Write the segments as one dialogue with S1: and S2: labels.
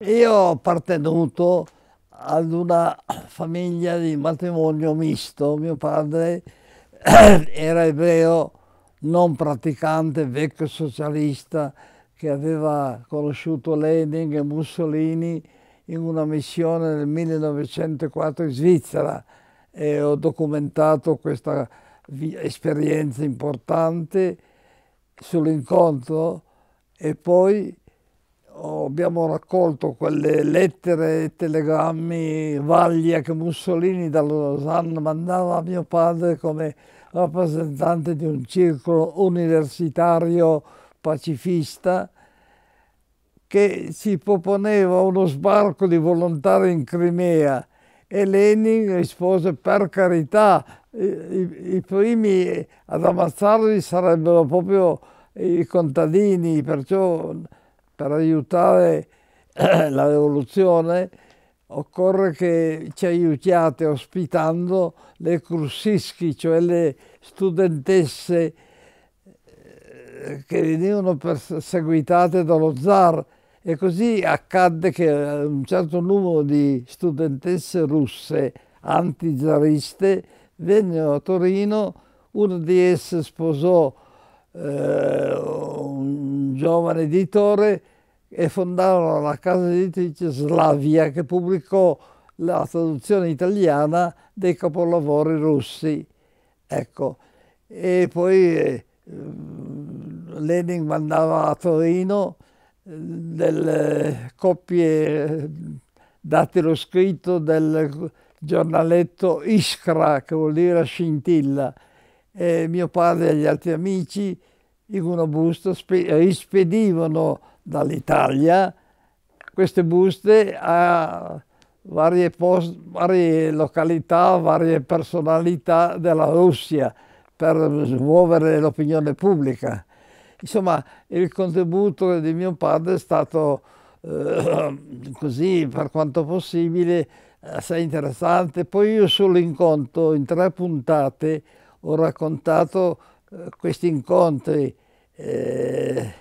S1: Io ho appartenuto ad una famiglia di matrimonio misto. Mio padre eh, era ebreo non praticante, vecchio socialista, che aveva conosciuto Lenin e Mussolini in una missione nel 1904 in Svizzera e ho documentato questa esperienza importante sull'incontro e poi abbiamo raccolto quelle lettere e telegrammi vaglia che Mussolini da Losanna mandava a mio padre come rappresentante di un circolo universitario pacifista che si proponeva uno sbarco di volontari in Crimea e Lenin rispose per carità i, i primi ad ammazzarli sarebbero proprio i contadini perciò per aiutare la rivoluzione occorre che ci aiutiate ospitando le cursischi, cioè le studentesse eh, che venivano perseguitate dallo zar. E così accadde che un certo numero di studentesse russe antizariste vennero a Torino, una di esse sposò eh, un giovane editore e fondarono la casa editrice Slavia che pubblicò la traduzione italiana dei capolavori russi. Ecco. E poi eh, Lenin mandava a Torino eh, delle coppie copie eh, lo scritto del giornaletto Iskra, che vuol dire scintilla, eh, mio padre e gli altri amici in una busta rispedivano dall'Italia queste buste a varie, varie località, varie personalità della Russia per muovere l'opinione pubblica. Insomma, il contributo di mio padre è stato eh, così, per quanto possibile, assai interessante. Poi io sull'incontro, in tre puntate, ho raccontato eh, questi incontri eh,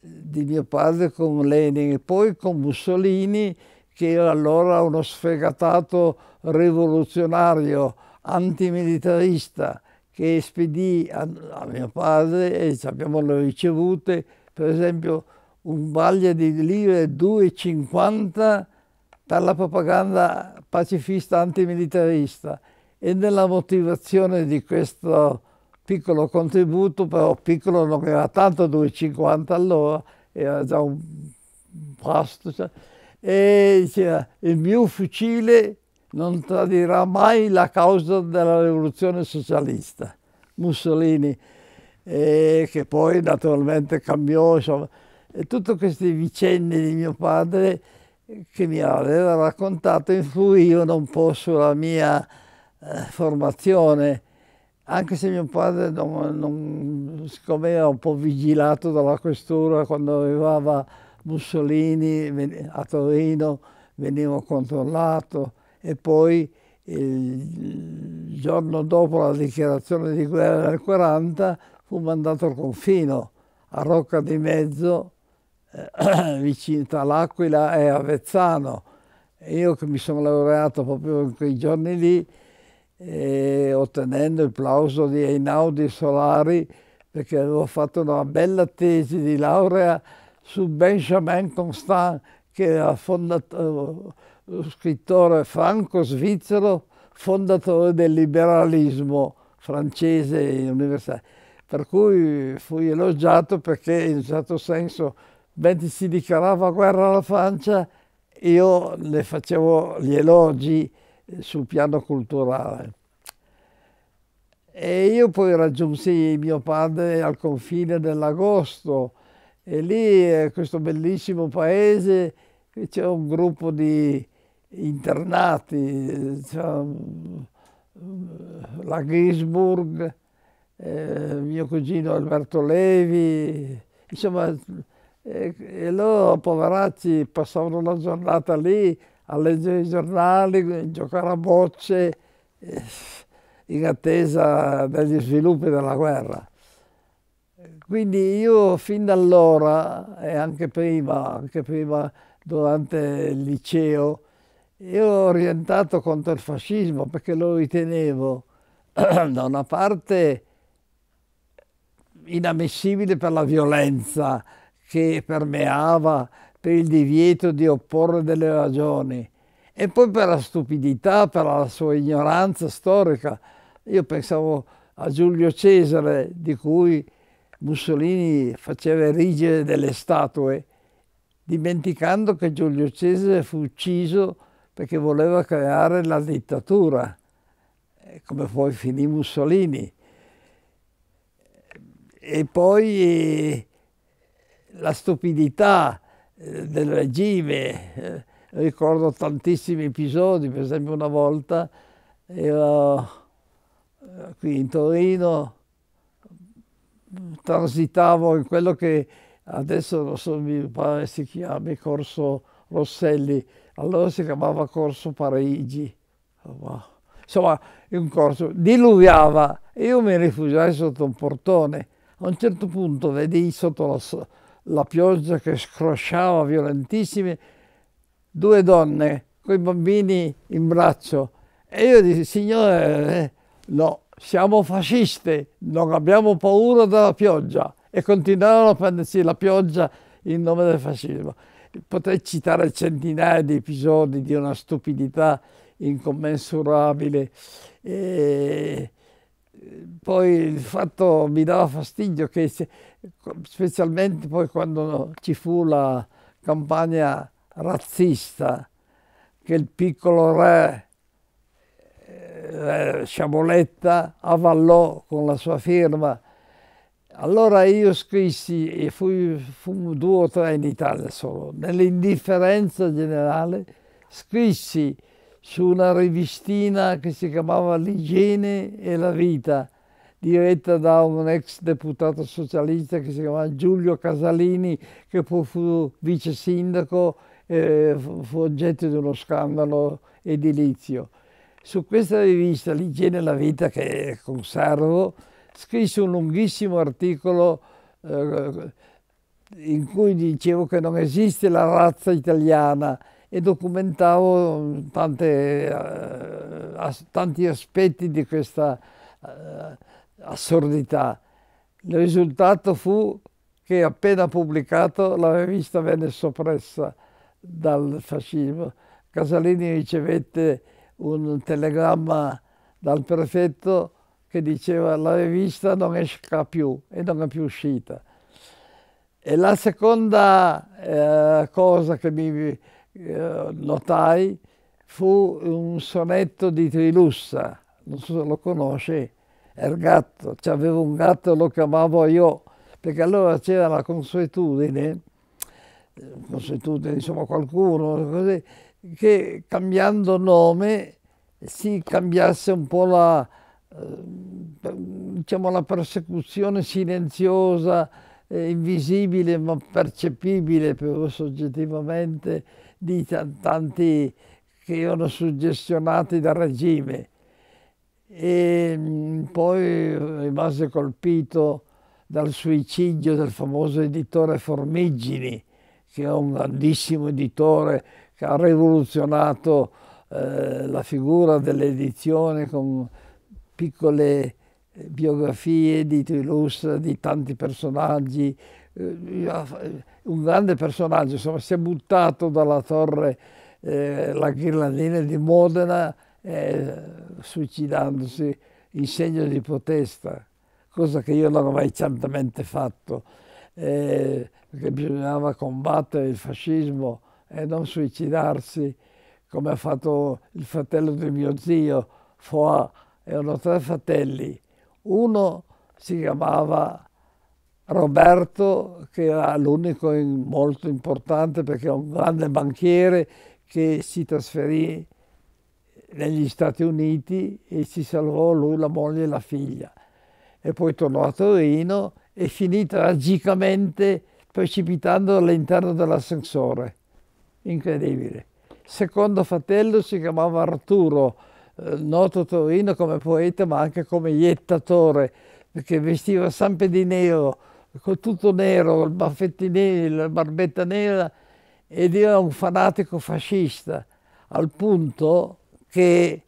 S1: di mio padre con Lenin e poi con Mussolini, che era allora uno sfegatato rivoluzionario antimilitarista che spedì a, a mio padre, e abbiamo le ricevute, per esempio un baglia di lire 2,50 per la propaganda pacifista antimilitarista e nella motivazione di questo piccolo contributo, però piccolo non era tanto 2,50 all'ora, era già un pasto, cioè, e diceva il mio fucile non tradirà mai la causa della rivoluzione socialista, Mussolini, e che poi naturalmente cambiò, insomma, e tutte queste vicende di mio padre che mi aveva raccontato influivano un po' sulla mia eh, formazione, anche se mio padre, non, non, siccome era un po' vigilato dalla questura, quando arrivava Mussolini a Torino veniva controllato e poi il giorno dopo la dichiarazione di guerra del 40 fu mandato al confino, a Rocca di Mezzo, eh, vicino tra l'Aquila e Avezzano. Io che mi sono laureato proprio in quei giorni lì, e ottenendo il plauso di Einaudi Solari perché avevo fatto una bella tesi di laurea su Benjamin Constant che era fondato, scrittore franco-svizzero fondatore del liberalismo francese universale per cui fui elogiato perché in un certo senso mentre si dichiarava guerra alla Francia io le facevo gli elogi sul piano culturale. E io poi raggiunsi mio padre al confine dell'agosto e lì, eh, questo bellissimo paese, c'è un gruppo di internati, diciamo, la Gisburg, eh, mio cugino Alberto Levi, insomma, e, eh, e loro poveracci passavano la giornata lì a leggere i giornali, giocare a bocce eh, in attesa degli sviluppi della guerra. Quindi io fin da allora e anche prima, anche prima durante il liceo, ero orientato contro il fascismo perché lo ritenevo da una parte inammissibile per la violenza che permeava per il divieto di opporre delle ragioni e poi per la stupidità, per la sua ignoranza storica. Io pensavo a Giulio Cesare, di cui Mussolini faceva erigere delle statue, dimenticando che Giulio Cesare fu ucciso perché voleva creare la dittatura, eh, come poi finì Mussolini. E poi eh, la stupidità, eh, del regime. Eh, ricordo tantissimi episodi, per esempio una volta ero eh, qui in Torino, transitavo in quello che adesso non so, mi pare si chiami Corso Rosselli, allora si chiamava Corso Parigi. Insomma, un corso, diluviava e io mi rifugiai sotto un portone. A un certo punto vedi sotto la, la pioggia che scrosciava violentissime, due donne con i bambini in braccio. E io dissi, signore, eh, no, siamo fasciste, non abbiamo paura della pioggia. E continuavano a prendersi la pioggia in nome del fascismo. Potrei citare centinaia di episodi di una stupidità incommensurabile. E eh, poi il fatto mi dava fastidio che specialmente poi quando ci fu la campagna razzista che il piccolo re eh, avallò con la sua firma. Allora io scrissi, e fui, fu due o tre in Italia solo, nell'indifferenza generale, scrissi su una rivistina che si chiamava L'Igiene e la Vita, diretta da un ex deputato socialista che si chiamava Giulio Casalini, che poi fu vice sindaco, eh, fu oggetto di uno scandalo edilizio. Su questa rivista, L'Igiene e la Vita, che conservo, scrisse un lunghissimo articolo eh, in cui dicevo che non esiste la razza italiana e documentavo tante, eh, as tanti aspetti di questa eh, assurdità. Il risultato fu che appena pubblicato la rivista venne soppressa dal fascismo. Casalini ricevette un telegramma dal prefetto che diceva la rivista non esca più e non è più uscita. E la seconda eh, cosa che mi eh, notai fu un sonetto di Trilussa, non so se lo conosci, è il gatto. Cioè, avevo un gatto e lo chiamavo io, perché allora c'era la consuetudine, consuetudine diciamo qualcuno, così, che cambiando nome si cambiasse un po' la, eh, diciamo, la persecuzione silenziosa, eh, invisibile ma percepibile più soggettivamente di tanti che erano suggestionati dal regime e mm, poi rimase colpito dal suicidio del famoso editore Formigini, che è un grandissimo editore che ha rivoluzionato eh, la figura dell'edizione con piccole eh, biografie di Trilustra, di tanti personaggi, eh, un grande personaggio, insomma si è buttato dalla torre eh, la ghirlandina di Modena eh, suicidandosi in segno di protesta, cosa che io non ho mai certamente fatto, eh, perché bisognava combattere il fascismo e non suicidarsi come ha fatto il fratello di mio zio, Foà, erano tre fratelli. Uno si chiamava Roberto, che era l'unico molto importante perché era un grande banchiere che si trasferì negli Stati Uniti e si salvò lui, la moglie e la figlia. E poi tornò a Torino e finì tragicamente precipitando all'interno dell'ascensore. Incredibile. Secondo fratello si chiamava Arturo, eh, noto Torino come poeta ma anche come iettatore, perché vestiva sempre di nero, con tutto nero, il baffetti neri, la barbetta nera, ed era un fanatico fascista, al punto che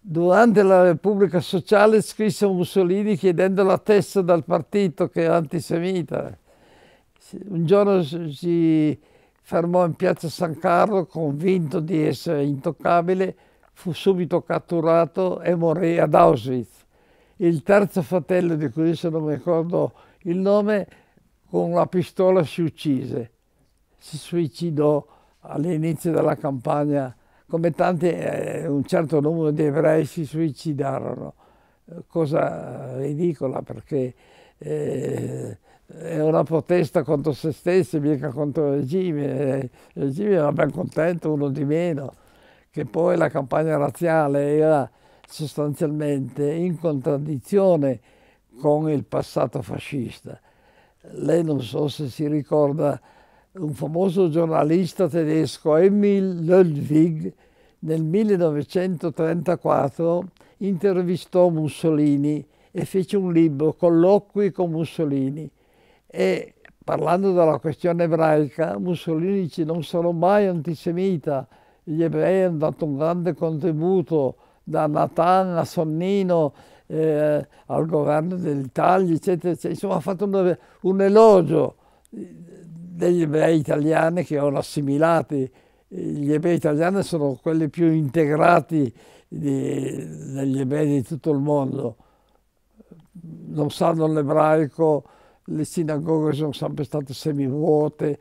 S1: durante la Repubblica Sociale scrisse a Mussolini chiedendo la testa dal partito che era antisemita. Un giorno si fermò in piazza San Carlo convinto di essere intoccabile, fu subito catturato e morì ad Auschwitz. Il terzo fratello, di cui adesso non mi ricordo il nome, con una pistola si uccise, si suicidò all'inizio della campagna come tanti, eh, un certo numero di ebrei si suicidarono, eh, cosa ridicola perché eh, è una protesta contro se stessi, mica contro il regime, il regime era ben contento, uno di meno, che poi la campagna razziale era sostanzialmente in contraddizione con il passato fascista. Lei non so se si ricorda un famoso giornalista tedesco, Emil Ludwig, nel 1934 intervistò Mussolini e fece un libro, Colloqui con Mussolini. E parlando della questione ebraica, Mussolini dice non sarò mai antisemita, gli ebrei hanno dato un grande contributo da Natan a Sonnino eh, al governo dell'Italia, eccetera, eccetera. Insomma ha fatto un, un elogio degli ebrei italiani che erano assimilati. Gli ebrei italiani sono quelli più integrati di, degli ebrei di tutto il mondo. Non sanno l'ebraico, le sinagoghe sono sempre state semivuote,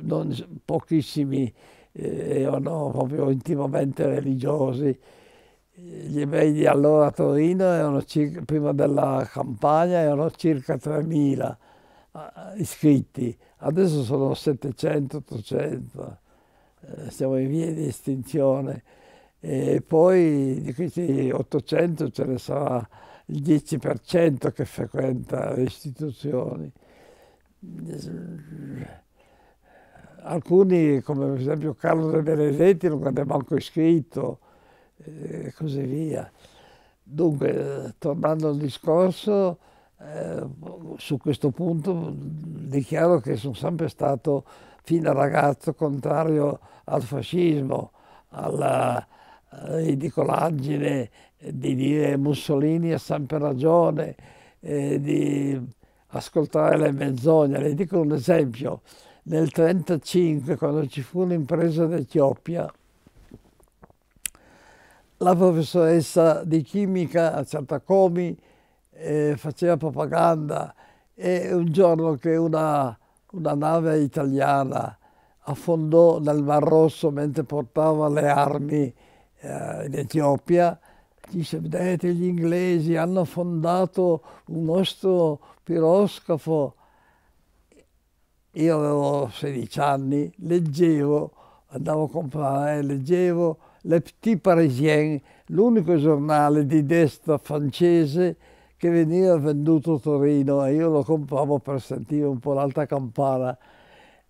S1: non, pochissimi eh, erano proprio intimamente religiosi. Gli ebrei di allora a Torino, circa, prima della campagna, erano circa 3.000 eh, iscritti Adesso sono 700, 800, eh, siamo in via di estinzione. E poi di questi 800 ce ne sarà il 10% che frequenta le istituzioni. Alcuni, come per esempio Carlo De Benedetti, non è manco iscritto, eh, e così via. Dunque, eh, tornando al discorso, eh, su questo punto dichiaro che sono sempre stato fin da ragazzo contrario al fascismo, alla ridicolaggine eh, di dire Mussolini ha sempre ragione, eh, di ascoltare le menzogne. Le dico un esempio, nel 1935 quando ci fu l'impresa d'Etiopia, la professoressa di chimica a Ciatacomi e faceva propaganda e un giorno che una, una nave italiana affondò nel Mar Rosso mentre portava le armi eh, in Etiopia, dice vedete gli inglesi hanno affondato un nostro piroscafo. Io avevo 16 anni, leggevo, andavo a comprare, leggevo Le Petit Parisien, l'unico giornale di destra francese che veniva venduto a Torino e io lo compravo per sentire un po' l'alta campana.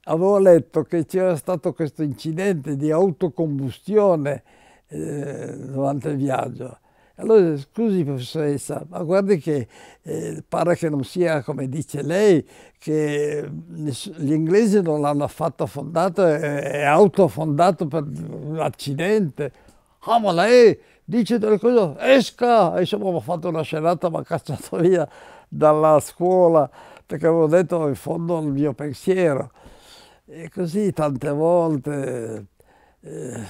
S1: Avevo letto che c'era stato questo incidente di autocombustione eh, durante il viaggio. Allora, scusi professoressa, ma guardi che eh, pare che non sia come dice lei, che mm, gli inglesi non l'hanno affatto affondato, è, eh, è autoaffondato per un accidente. Ah, ma lei dice delle cose, esca! E insomma ho fatto una scenata, mi ha cacciato via dalla scuola perché avevo detto in fondo il mio pensiero. E così tante volte eh,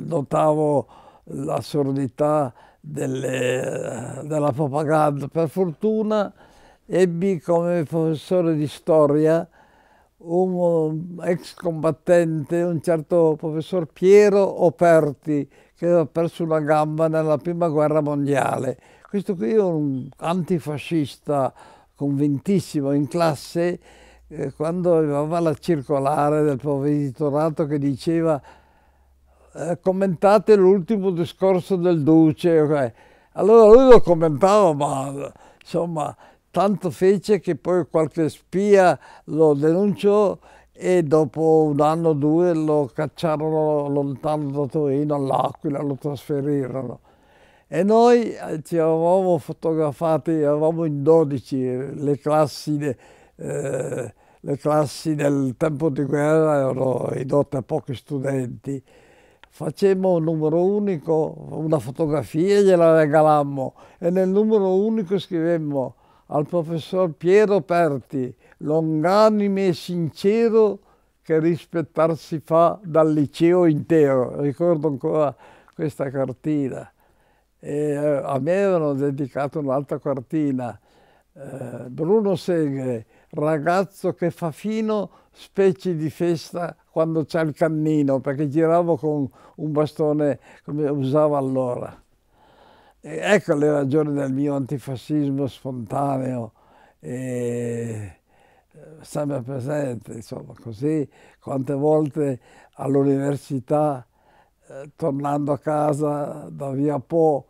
S1: notavo l'assurdità delle, della propaganda. Per fortuna ebbi come professore di storia un ex combattente, un certo professor Piero Operti, che aveva perso una gamba nella prima guerra mondiale. Questo qui è un antifascista convintissimo in classe eh, quando aveva la circolare del provveditorato che diceva eh, commentate l'ultimo discorso del duce. Okay. Allora lui lo commentava, ma insomma tanto fece che poi qualche spia lo denunciò e dopo un anno o due lo cacciarono lontano da Torino, all'Aquila, lo trasferirono. E noi eh, ci eravamo fotografati, eravamo in 12, le classi, eh, le classi nel tempo di guerra erano ridotte a pochi studenti. Facemmo un numero unico, una fotografia e gliela regalammo e nel numero unico scrivemmo al professor Piero Perti, longanime e sincero che rispettarsi fa dal liceo intero. Ricordo ancora questa cartina. E eh, a me avevano dedicato un'altra cartina. Eh, Bruno Segre, ragazzo che fa fino specie di festa quando c'è il cannino, perché giravo con un bastone come usavo allora. E ecco le ragioni del mio antifascismo spontaneo. E eh, sempre presente, insomma, così quante volte all'università, eh, tornando a casa da via Po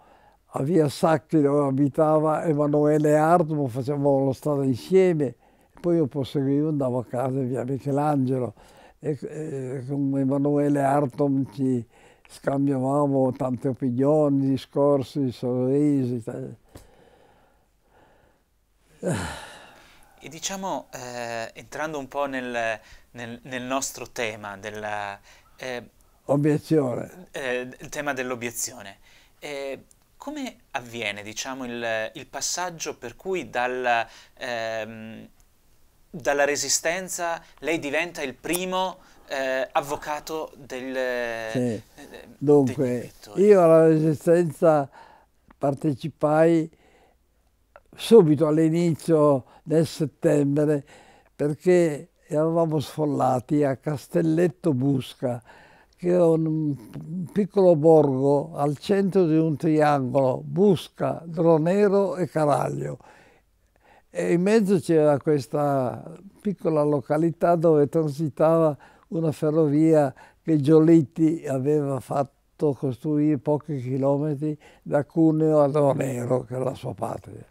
S1: a via Sacchi dove abitava Emanuele Artmo, facevamo lo strada insieme, poi io proseguivo, andavo a casa via Michelangelo e, e eh, con Emanuele Artom ci scambiavamo tante opinioni, discorsi, sorrisi.
S2: Eh. E diciamo, eh, entrando un po' nel, nel, nel nostro tema della... Eh,
S1: Obiezione.
S2: Eh, il tema dell'obiezione. Eh, come avviene, diciamo, il, il, passaggio per cui dalla, ehm, dalla resistenza lei diventa il primo eh, avvocato del... Eh,
S1: sì. Dunque, io alla resistenza partecipai subito all'inizio nel settembre perché eravamo sfollati a Castelletto Busca, che è un piccolo borgo al centro di un triangolo, Busca, Dronero e Caraglio. E in mezzo c'era questa piccola località dove transitava una ferrovia che Giolitti aveva fatto costruire pochi chilometri da Cuneo a Dronero, che era la sua patria.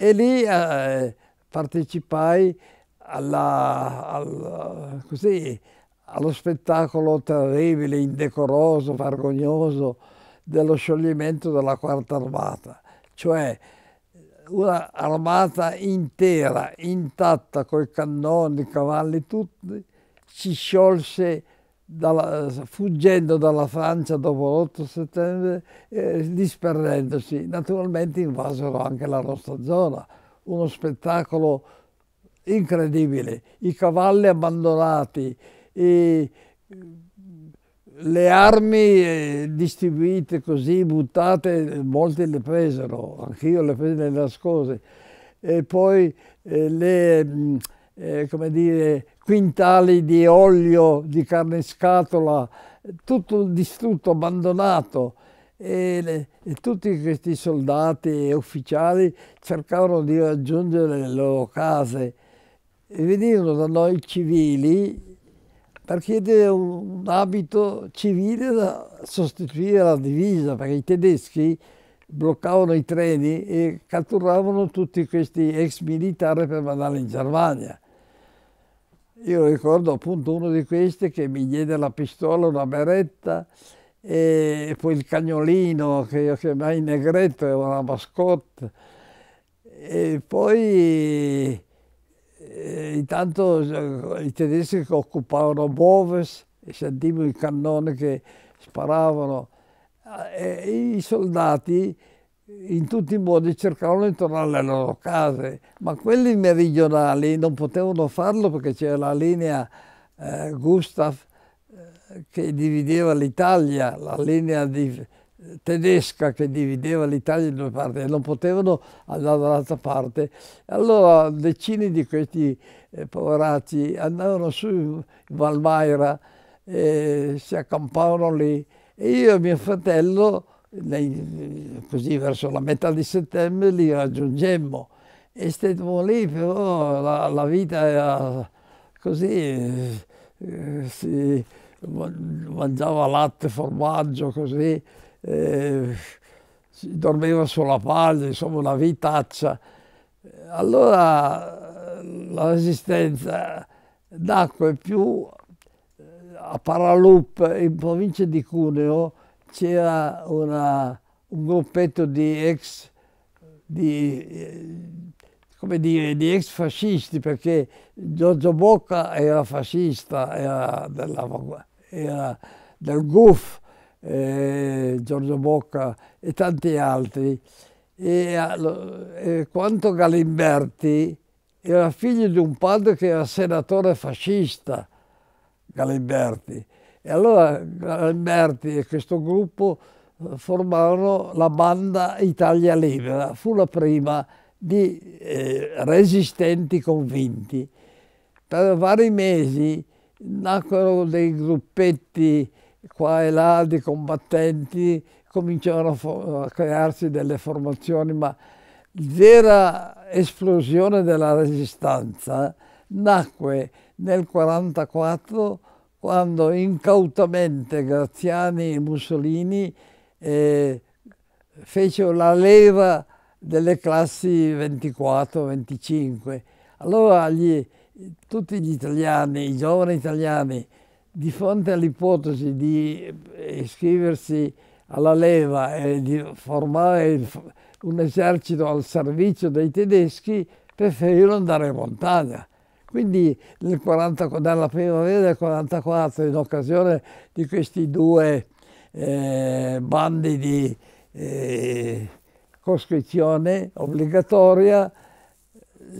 S1: E lì eh, partecipai alla, alla, così, allo spettacolo terribile, indecoroso, vergognoso dello scioglimento della quarta armata, cioè una armata intera, intatta, con i cannoni, i cavalli, tutti, si sciolse dalla, fuggendo dalla Francia dopo l'8 settembre, eh, disperdendosi. Naturalmente invasero anche la nostra zona, uno spettacolo incredibile. I cavalli abbandonati, i, le armi eh, distribuite così, buttate, molti le presero, anch'io le presi nelle nascose. E poi eh, le... Mm, eh, come dire, quintali di olio, di carne in scatola, tutto distrutto, abbandonato. E, le, e, tutti questi soldati e ufficiali cercavano di raggiungere le loro case e venivano da noi civili per chiedere un, un abito civile da sostituire alla divisa, perché i tedeschi bloccavano i treni e catturavano tutti questi ex militari per mandarli in Germania. Io ricordo appunto uno di questi che mi diede la pistola, una beretta e poi il cagnolino che io chiamai Negretto, era una mascotte. E poi e eh, intanto eh, i tedeschi che occupavano Boves e sentivo i cannoni che sparavano. Eh, e I soldati in tutti i modi cercavano di tornare alle loro case, ma quelli meridionali non potevano farlo perché c'era la linea eh, Gustav eh, che divideva l'Italia, la linea di, eh, tedesca che divideva l'Italia in due parti non potevano andare dall'altra parte. Allora decine di questi eh, poveracci andavano su in Valmaira e si accampavano lì e io e mio fratello nei, così verso la metà di settembre li raggiungemmo e stavamo lì però la, la vita era così, eh, si mangiava latte, formaggio così, eh, si dormiva sulla paglia, insomma una vitaccia. Allora la resistenza nacque più eh, a Paralup in provincia di Cuneo c'era un gruppetto di ex, di, dire, di ex, fascisti, perché Giorgio Bocca era fascista, era, della, era del GUF, eh, Giorgio Bocca e tanti altri. E, eh, quanto Galimberti era figlio di un padre che era senatore fascista, Galimberti, e allora eh, Alberti e questo gruppo eh, formarono la banda Italia Libera, fu la prima di eh, resistenti convinti. Per vari mesi nacquero dei gruppetti qua e là di combattenti, cominciarono a, a crearsi delle formazioni, ma l'era esplosione della resistenza nacque nel 1944 quando incautamente Graziani e Mussolini eh, fecero la leva delle classi 24-25. Allora gli, tutti gli italiani, i giovani italiani, di fronte all'ipotesi di eh, iscriversi alla leva e di formare un esercito al servizio dei tedeschi, preferirono andare in montagna. Quindi nel 40, dalla primavera del 44, in occasione di questi due eh, bandi di eh, coscrizione obbligatoria,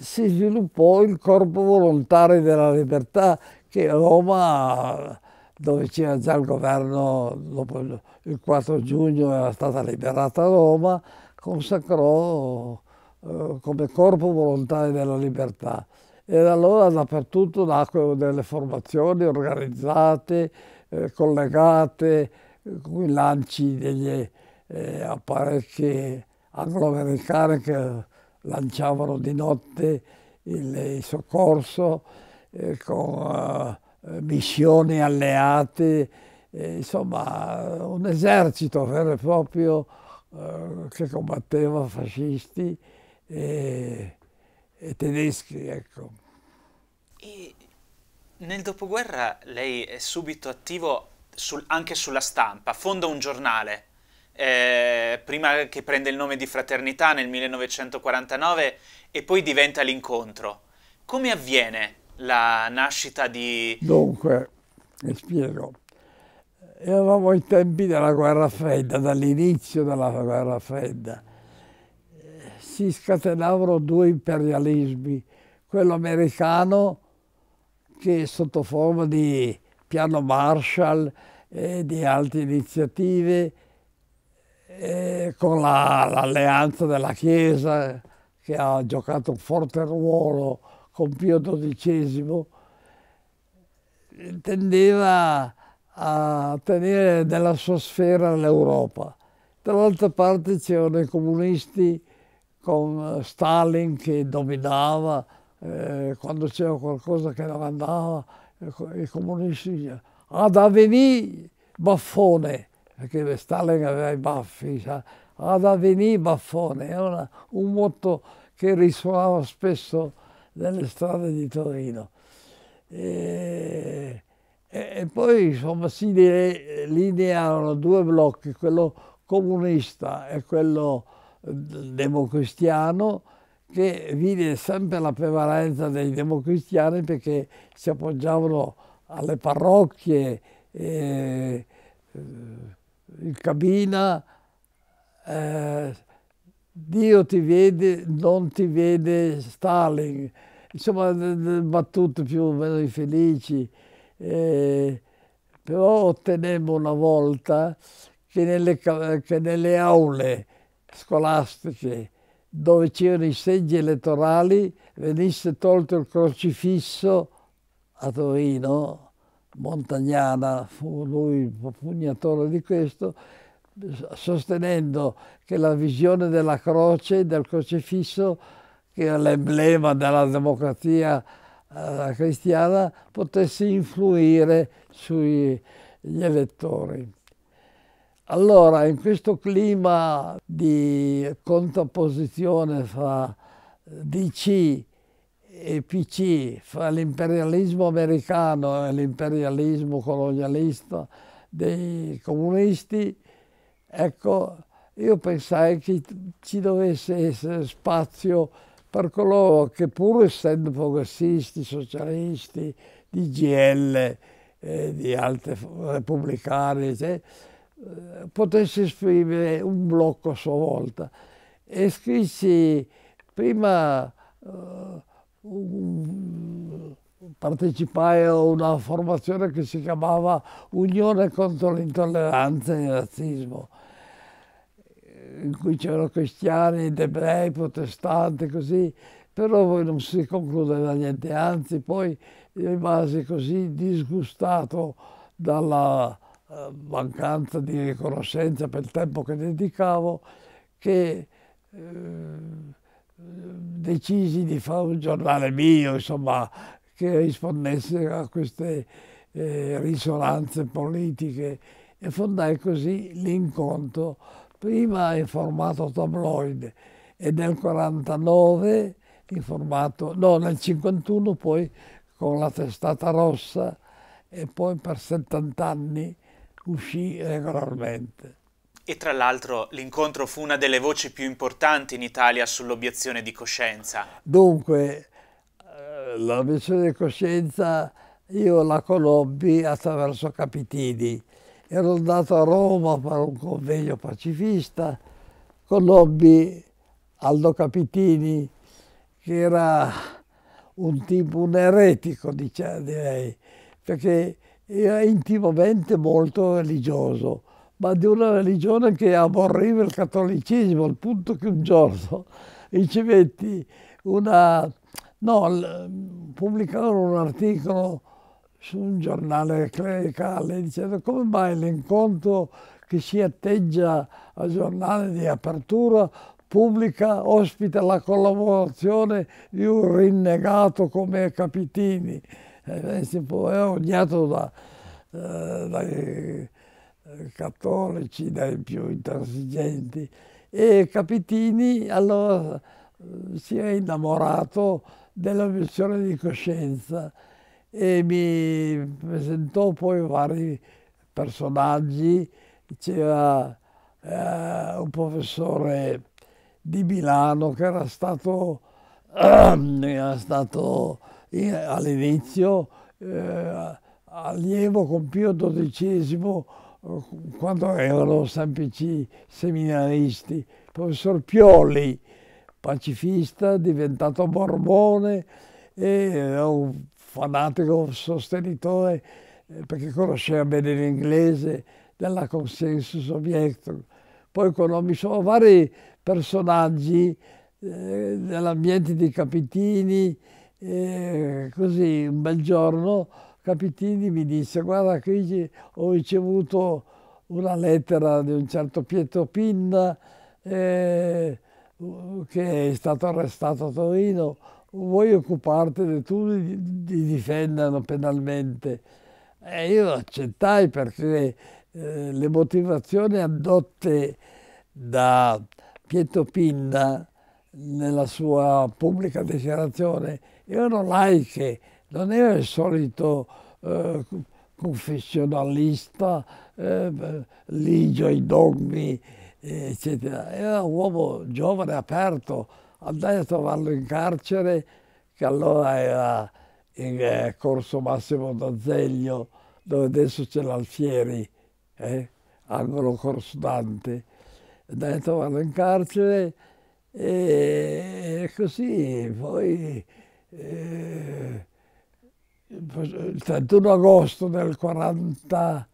S1: si sviluppò il corpo volontario della libertà che Roma, dove c'era già il governo, dopo il 4 giugno era stata liberata Roma, consacrò eh, come corpo volontario della libertà. E allora dappertutto nacquero delle formazioni organizzate, eh, collegate, con i lanci degli eh, apparecchi anglo-americani che lanciavano di notte il, il soccorso, eh, con eh, missioni alleate, eh, insomma un esercito vero e proprio eh, che combatteva fascisti. E, eh, tedeschi. Ecco.
S2: E nel dopoguerra lei è subito attivo sul, anche sulla stampa, fonda un giornale, eh, prima che prende il nome di Fraternità nel 1949 e poi diventa l'incontro. Come avviene la nascita di...
S1: Dunque, mi spiego. Eravamo ai tempi della guerra fredda, dall'inizio della guerra fredda si scatenavano due imperialismi, quello americano che sotto forma di piano Marshall e di altre iniziative, con l'alleanza la, della Chiesa che ha giocato un forte ruolo con Pio XII, tendeva a tenere nella sua sfera l'Europa. Dall'altra parte c'erano i comunisti con eh, Stalin che dominava, eh, quando c'era qualcosa che non andava, eh, i comunisti dicevano ad avvenì baffone, perché Stalin aveva i baffi, sa? ad avvenì baffone, era un motto che risuonava spesso nelle strade di Torino. E, e, poi insomma si eh, linearono due blocchi, quello comunista e quello democristiano che vide sempre la prevalenza dei democristiani perché si appoggiavano alle parrocchie, eh, in cabina, eh, Dio ti vede, non ti vede Stalin, insomma battute più o meno infelici. Eh, però ottenemmo una volta che nelle, che nelle aule scolastiche dove c'erano i seggi elettorali venisse tolto il crocifisso a Torino, Montagnana fu lui il propugnatore di questo, sostenendo che la visione della croce, del crocifisso, che era l'emblema della democrazia eh, cristiana, potesse influire sugli elettori. Allora, in questo clima di contrapposizione fra DC e PC, fra l'imperialismo americano e l'imperialismo colonialista dei comunisti, ecco, io pensai che ci dovesse essere spazio per coloro che pur essendo progressisti, socialisti, di GL, eh, di altri repubblicani, eccetera, eh, potesse esprimere un blocco a sua volta. E scrissi prima, uh, un, partecipai a una formazione che si chiamava Unione contro l'intolleranza e il razzismo, eh, in cui c'erano cristiani, ebrei, protestanti, così, però poi non si concludeva niente, anzi poi rimasi così disgustato dalla eh, mancanza di riconoscenza per il tempo che dedicavo, che eh, decisi di fare un giornale mio, insomma, che rispondesse a queste eh, risonanze politiche e fondai così l'incontro, prima in formato tabloid e nel 49 in formato, no, nel 51 poi con la testata rossa e poi per 70 anni uscì regolarmente.
S2: E tra l'altro l'incontro fu una delle voci più importanti in Italia sull'obiezione di coscienza.
S1: Dunque, eh, l'obiezione di coscienza io la conobbi attraverso Capitini. Ero andato a Roma per un convegno pacifista, conobbi Aldo Capitini, che era un tipo, un eretico, diciamo, direi, perché era intimamente molto religioso, ma di una religione che aborriva il cattolicesimo, al punto che un giorno ricevetti una... No, pubblicavano un articolo su un giornale clericale dicendo come mai l'incontro che si atteggia al giornale di apertura pubblica ospita la collaborazione di un rinnegato come Capitini eh, tipo, è odiato da, eh, dai eh, cattolici, dai più intransigenti. E Capitini allora eh, si è innamorato della missione di coscienza e mi presentò poi vari personaggi, c'era eh, un professore di Milano che era stato, era stato all'inizio eh, allievo con Pio XII quando erano San PC seminaristi, il professor Pioli, pacifista, diventato borbone e era un fanatico sostenitore eh, perché conosceva bene l'inglese della consenso sovietico. Poi con sono vari personaggi eh, nell'ambiente di Capitini, e così un bel giorno Capitini mi disse guarda qui ho ricevuto una lettera di un certo Pietro Pinna eh, che è stato arrestato a Torino, vuoi occupartene tu di, di difenderlo penalmente? E io accettai perché eh, le motivazioni adotte da Pietro Pinna nella sua pubblica dichiarazione erano laiche, non era il solito eh, confessionalista, eh, ligio ai dogmi, eccetera. Era un uomo giovane, aperto, andai a trovarlo in carcere, che allora era in eh, corso Massimo D'Azeglio, dove adesso c'è l'Alfieri, eh? angolo corso Dante. Andai a trovarlo in carcere e, e così poi eh, il 31 agosto del 40,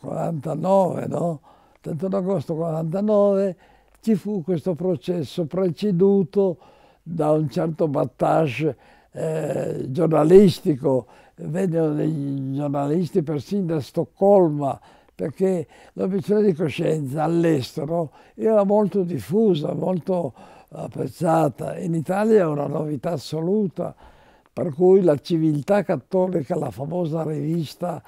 S1: 49, no? 31 agosto 49 ci fu questo processo preceduto da un certo battage eh, giornalistico, vennero dei giornalisti persino da Stoccolma perché l'obiezione di coscienza all'estero era molto diffusa, molto apprezzata. In Italia è una novità assoluta, per cui la civiltà cattolica, la famosa rivista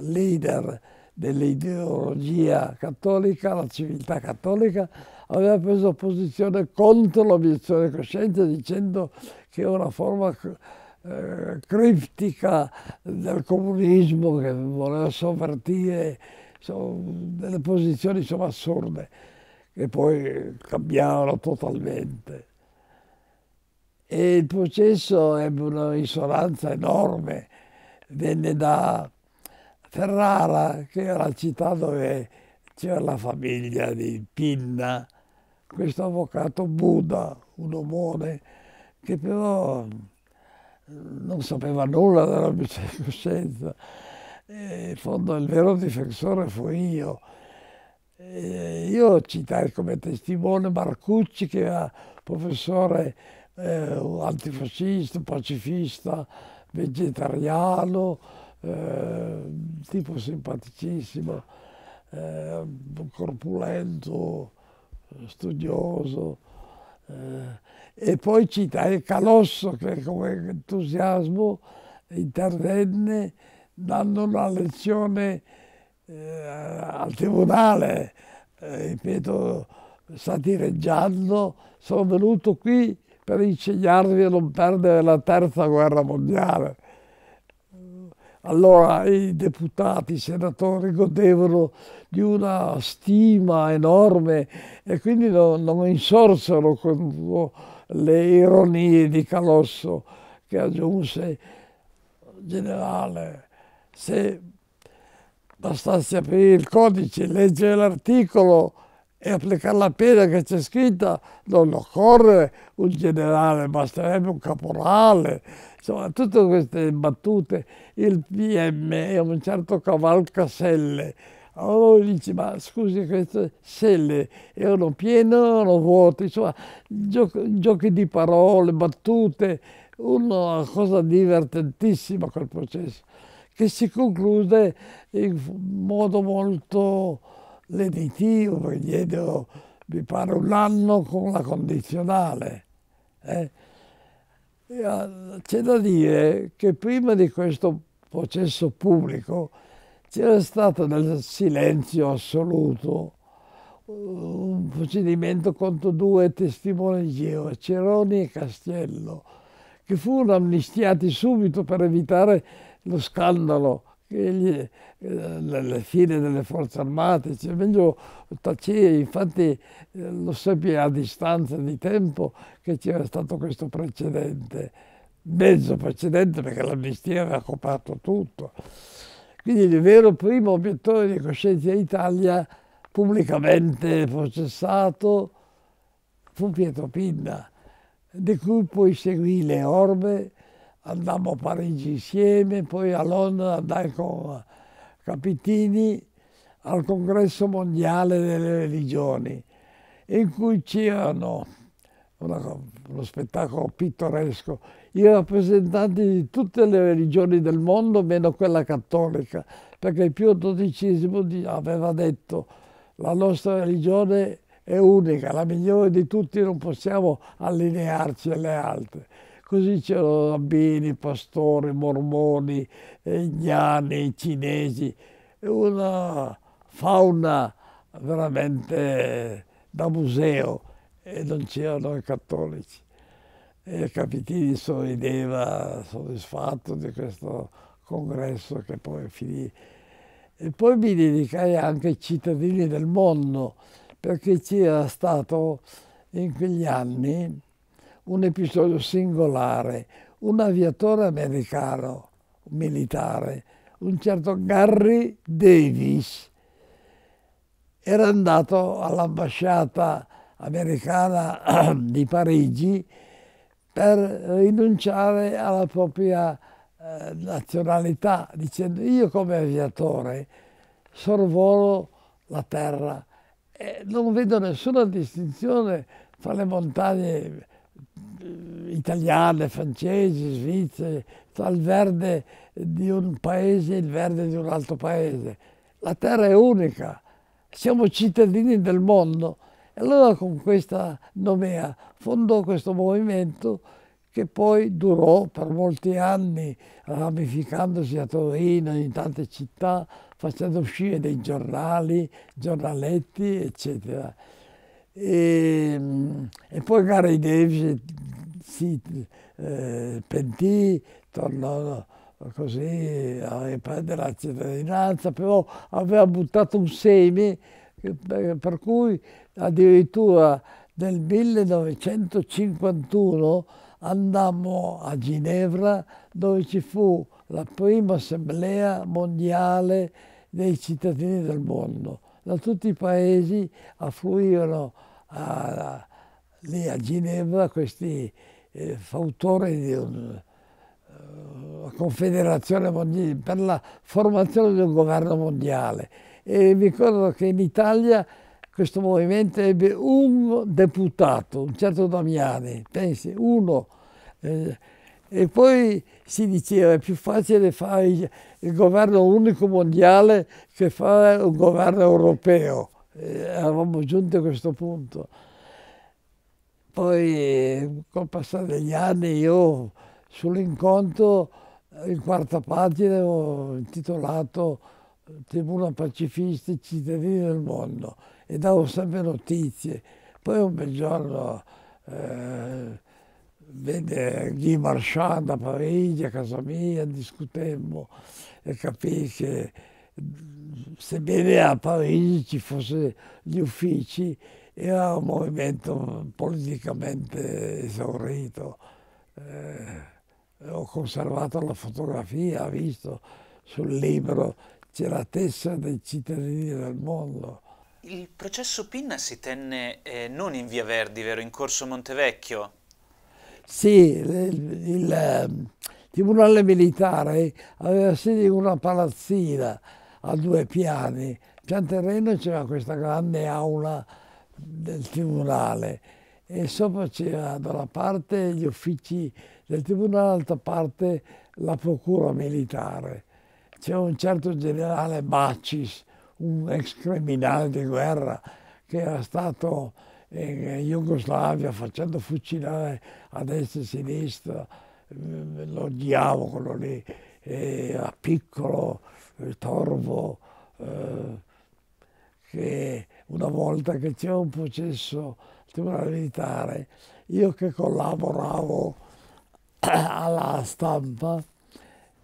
S1: leader dell'ideologia cattolica, la civiltà cattolica, aveva preso posizione contro l'obiezione cosciente dicendo che è una forma eh, criptica del comunismo che voleva sovvertire insomma, delle posizioni insomma, assurde che poi eh, cambiarono totalmente. E il processo ebbe una risonanza enorme, venne da Ferrara, che era la città dove c'era la famiglia di Pinna, questo avvocato Buda, un omone, che però mm, non sapeva nulla della mia coscienza. in fondo il vero difensore fu io, e eh, io citai come testimone Marcucci che era professore eh, antifascista, pacifista, vegetariano, eh, tipo simpaticissimo, eh, corpulento, studioso. Eh, e poi citai Calosso che con entusiasmo intervenne dando una lezione eh, al tribunale, eh, ripeto, satireggiando, sono venuto qui per insegnarvi a non perdere la terza guerra mondiale. Allora i deputati, i senatori godevano di una stima enorme e quindi non, non insorsero con le ironie di Calosso che aggiunse, generale, se bastasse aprire il codice, leggere l'articolo e applicare la pena che c'è scritta, non occorre un generale, basterebbe un caporale. Insomma, tutte queste battute, il PM è un certo cavalcaselle. Allora lui dice, ma scusi, queste selle erano piene o erano vuote? Insomma, giochi di parole, battute, una cosa divertentissima quel processo che si conclude in modo molto lenitivo, perché diedero, mi pare, un anno con la condizionale. Eh. Ah, c'è da dire che prima di questo processo pubblico c'era stato nel silenzio assoluto uh, un procedimento contro due testimoni di giro, Ceroni e Castello, che furono amnistiati subito per evitare lo scandalo che alla eh, fine delle forze armate, cioè meglio tacere, infatti eh, lo seppi a distanza di tempo che c'era stato questo precedente, mezzo precedente perché l'amnistia aveva coperto tutto. Quindi il vero primo obiettore di coscienza d'Italia pubblicamente processato fu Pietro Pinna, di cui poi seguì le orme andammo a Parigi insieme, poi a Londra andai con Capitini al congresso mondiale delle religioni, in cui c'erano uno spettacolo pittoresco, i rappresentanti di tutte le religioni del mondo, meno quella cattolica, perché Pio XII aveva detto la nostra religione è unica, la migliore di tutti, non possiamo allinearci alle altre. Così c'erano rabbini, pastori, mormoni, eh, indiani, cinesi, una fauna veramente da museo e non c'erano i cattolici. E Capitini sorrideva soddisfatto di questo congresso che poi finì. E poi mi dedicai anche ai cittadini del mondo, perché c'era stato in quegli anni un episodio singolare. Un aviatore americano, un militare, un certo Gary Davis, era andato all'ambasciata americana di Parigi per rinunciare alla propria eh, nazionalità, dicendo io come aviatore sorvolo la terra e non vedo nessuna distinzione tra le montagne italiane, francesi, svizzere, tra il verde di un paese e il verde di un altro paese. La terra è unica, siamo cittadini del mondo. E allora con questa nomea fondò questo movimento che poi durò per molti anni, ramificandosi a Torino, in tante città, facendo uscire dei giornali, giornaletti, eccetera. E, mm, e poi Gary Davis si eh, pentì, tornò così a riprendere la cittadinanza, però aveva buttato un seme per cui addirittura nel 1951 andammo a Ginevra dove ci fu la prima assemblea mondiale dei cittadini del mondo. Da tutti i paesi affluivano a, a, lì a Ginevra questi eh, fautore di una eh, confederazione mondiale, per la formazione di un governo mondiale. E mi ricordo che in Italia questo movimento ebbe un deputato, un certo Damiani, pensi, uno. Eh, e poi si diceva è più facile fare il governo unico mondiale che fare un governo europeo. Eh, eravamo giunti a questo punto. Poi col passare degli anni io sull'incontro in quarta pagina ho intitolato Tribuna Pacifisti Cittadini del Mondo e davo sempre notizie. Poi un bel giorno eh, venne Guy Marchand a Parigi, a casa mia, discutemmo e capì che mm, sebbene a Parigi ci fossero gli uffici, era un movimento politicamente esaurito. Eh, ho conservato la fotografia, ho visto sul libro c'è la tessera dei cittadini del mondo.
S2: Il processo Pinna si tenne eh, non in Via Verdi, vero? In Corso Montevecchio?
S1: Sì, il, il ehm, tribunale militare aveva sede in una palazzina a due piani, pian terreno c'era questa grande aula del tribunale e sopra c'era da una parte gli uffici del tribunale, dall'altra parte la procura militare. C'era un certo generale Bacis, un ex criminale di guerra che era stato in Jugoslavia facendo fucilare a destra e a sinistra, mm, lo odiavo quello lì, era piccolo, eh, torvo, eh, che una volta che c'era un processo al tribunale militare, io che collaboravo alla stampa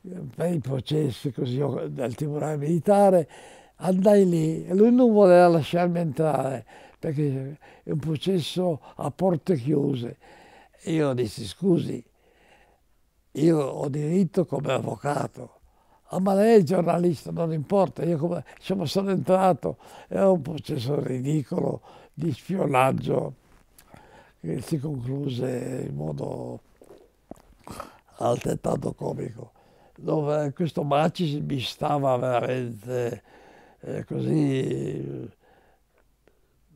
S1: eh, per i processi così, del tribunale militare, andai lì e lui non voleva lasciarmi entrare perché è un processo a porte chiuse. E io dissi scusi, io ho diritto come avvocato Ah, ma lei è giornalista, non importa, io come, insomma sono entrato, era un processo ridicolo di spionaggio che si concluse in modo altrettanto comico, dove questo Macis mi stava veramente eh, così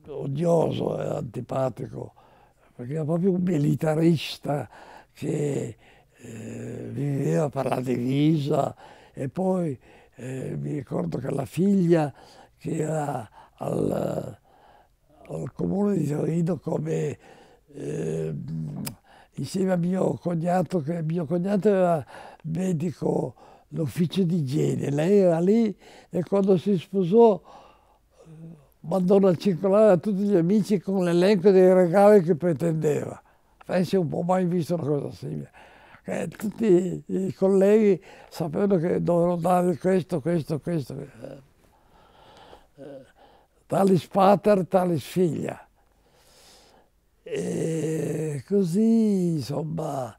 S1: odioso e antipatico, perché era proprio un militarista che eh, viveva per la divisa, e poi eh, mi ricordo che la figlia che era al, al comune di Torino come eh, insieme a mio cognato, che mio cognato era medico l'ufficio di igiene, lei era lì e quando si sposò eh, mandò una circolare a tutti gli amici con l'elenco dei regali che pretendeva. Pensi un po' mai visto una cosa simile eh, tutti i colleghi sapevano che dovevano dare questo, questo, questo. Eh, eh talis pater, talis figlia. E così, insomma,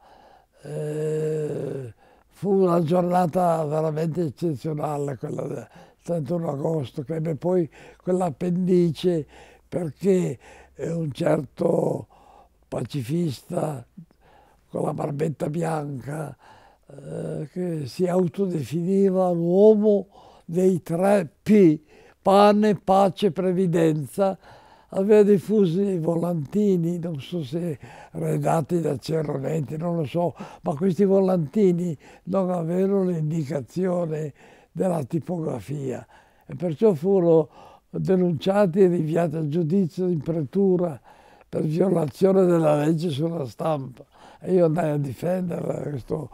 S1: eh, fu una giornata veramente eccezionale quella del 31 agosto, che ebbe poi quell'appendice perché un certo pacifista con la barbetta bianca, eh, che si autodefiniva l'uomo dei tre P, pane, pace, previdenza, aveva diffuso i volantini, non so se redatti da Cerronetti, non lo so, ma questi volantini non avevano l'indicazione della tipografia e perciò furono denunciati e rinviati a giudizio in pretura per violazione della legge sulla stampa. E io andai a difendere questo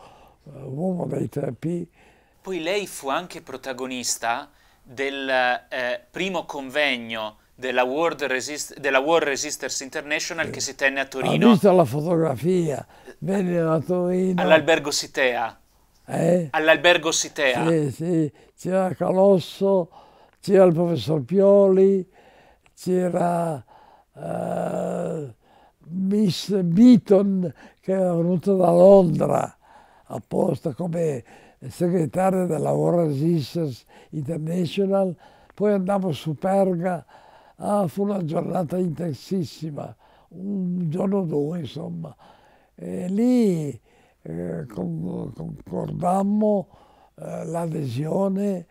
S1: eh, uomo dai 3P.
S2: Poi lei fu anche protagonista del eh, primo convegno della World, Resist della World Resisters International che si tenne a Torino. Ho visto
S1: la fotografia, venne a Torino. All'albergo
S2: Sitea. Eh? All'albergo Sitea. Sì,
S1: sì, c'era Calosso, c'era il professor Pioli, c'era uh, Miss Beaton che era venuto da Londra apposta come segretario della War Resistance International, poi andavo su Perga, ah, fu una giornata intensissima, un giorno o due insomma, e lì eh, concordammo eh, l'adesione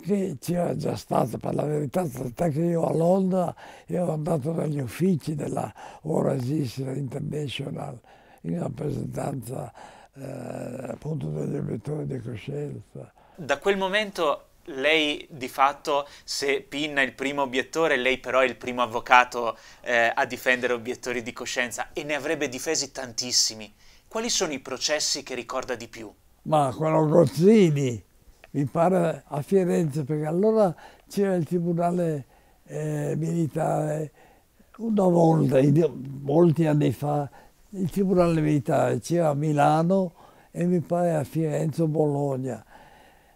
S1: che c'era già stata per la verità, tant'è che io a Londra ero andato negli uffici della War Resistance International in rappresentanza eh, appunto degli obiettori di coscienza.
S2: Da quel momento lei di fatto, se Pinna è il primo obiettore, lei però è il primo avvocato eh, a difendere obiettori di coscienza e ne avrebbe difesi tantissimi. Quali sono i processi che ricorda di più?
S1: Ma quello Gozzini, mi pare a Firenze, perché allora c'era il tribunale eh, militare, una volta, molti anni fa, il Tribunale Militare, c'era a Milano e mi pare a Firenze o Bologna.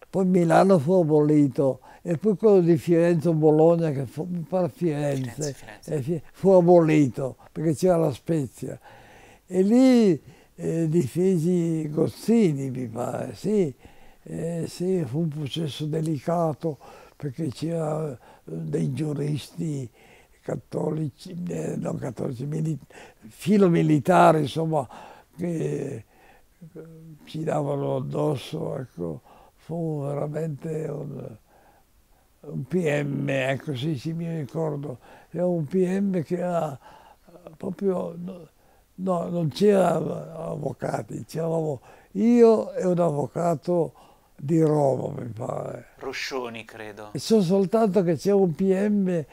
S1: Poi Milano fu abolito e poi quello di Firenze o Bologna, che fu, mi pare a Firenze, Firenze, Firenze. Eh, fu abolito perché c'era la Spezia. E lì eh, difesi Gozzini, mi pare, sì. Eh, sì, fu un processo delicato perché c'erano eh, dei giuristi cattolici, eh, non cattolici, mili, filomilitari, insomma, che eh, ci davano addosso, ecco, fu veramente un, un PM, ecco sì, sì, mi ricordo, era un PM che era eh, proprio, no, non c'erano avvocati, c'eravamo io e un avvocato di Roma, mi pare.
S2: Roscioni, credo.
S1: so soltanto che c'è un PM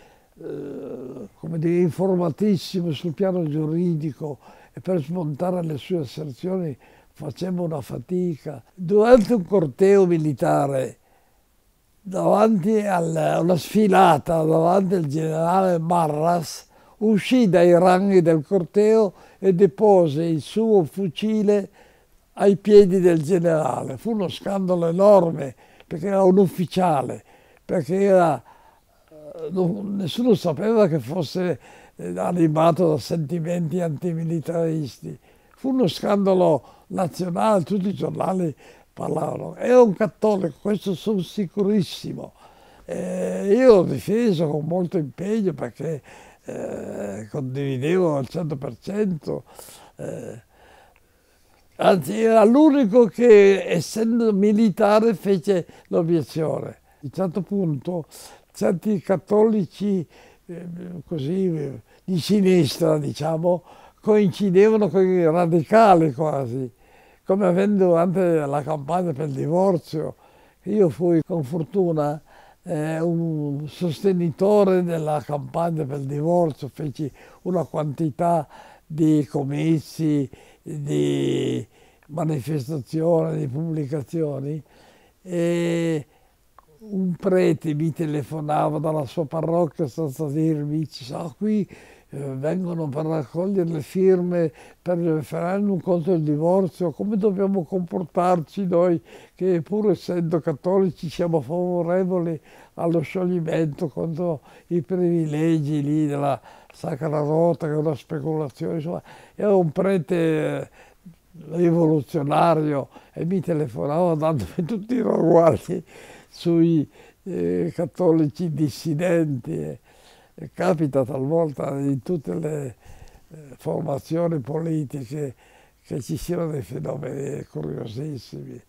S1: eh, come dire, informatissimo sul piano giuridico e per smontare le sue asserzioni faceva una fatica. Durante un corteo militare, davanti a una sfilata davanti al generale Marras, uscì dai ranghi del corteo e depose il suo fucile ai piedi del generale. Fu uno scandalo enorme perché era un ufficiale, perché era nessuno sapeva che fosse eh, animato da sentimenti antimilitaristi. Fu uno scandalo nazionale, tutti i giornali parlavano. Era un cattolico, questo sono sicurissimo. Eh, io l'ho difeso con molto impegno perché eh, condividevo al 100%. Eh, anzi, era l'unico che, essendo militare, fece l'obiezione. A un certo punto certi cattolici eh, così, di sinistra, diciamo, coincidevano con i radicali quasi, come avendo anche la campagna per il divorzio. Io fui con fortuna eh, un sostenitore della campagna per il divorzio, feci una quantità di comizi, di manifestazioni, di pubblicazioni. E un prete mi telefonava dalla sua parrocchia senza dirmi, so, qui eh, vengono per raccogliere le firme per il referendum contro il divorzio, come dobbiamo comportarci noi che pur essendo cattolici siamo favorevoli allo scioglimento contro i privilegi lì della Sacra Rota, che è una speculazione, insomma, era un prete... Eh, rivoluzionario e mi telefonava dandomi tutti i ragguagli sui eh, cattolici dissidenti. Capita talvolta in tutte le eh, formazioni politiche che ci siano dei fenomeni curiosissimi.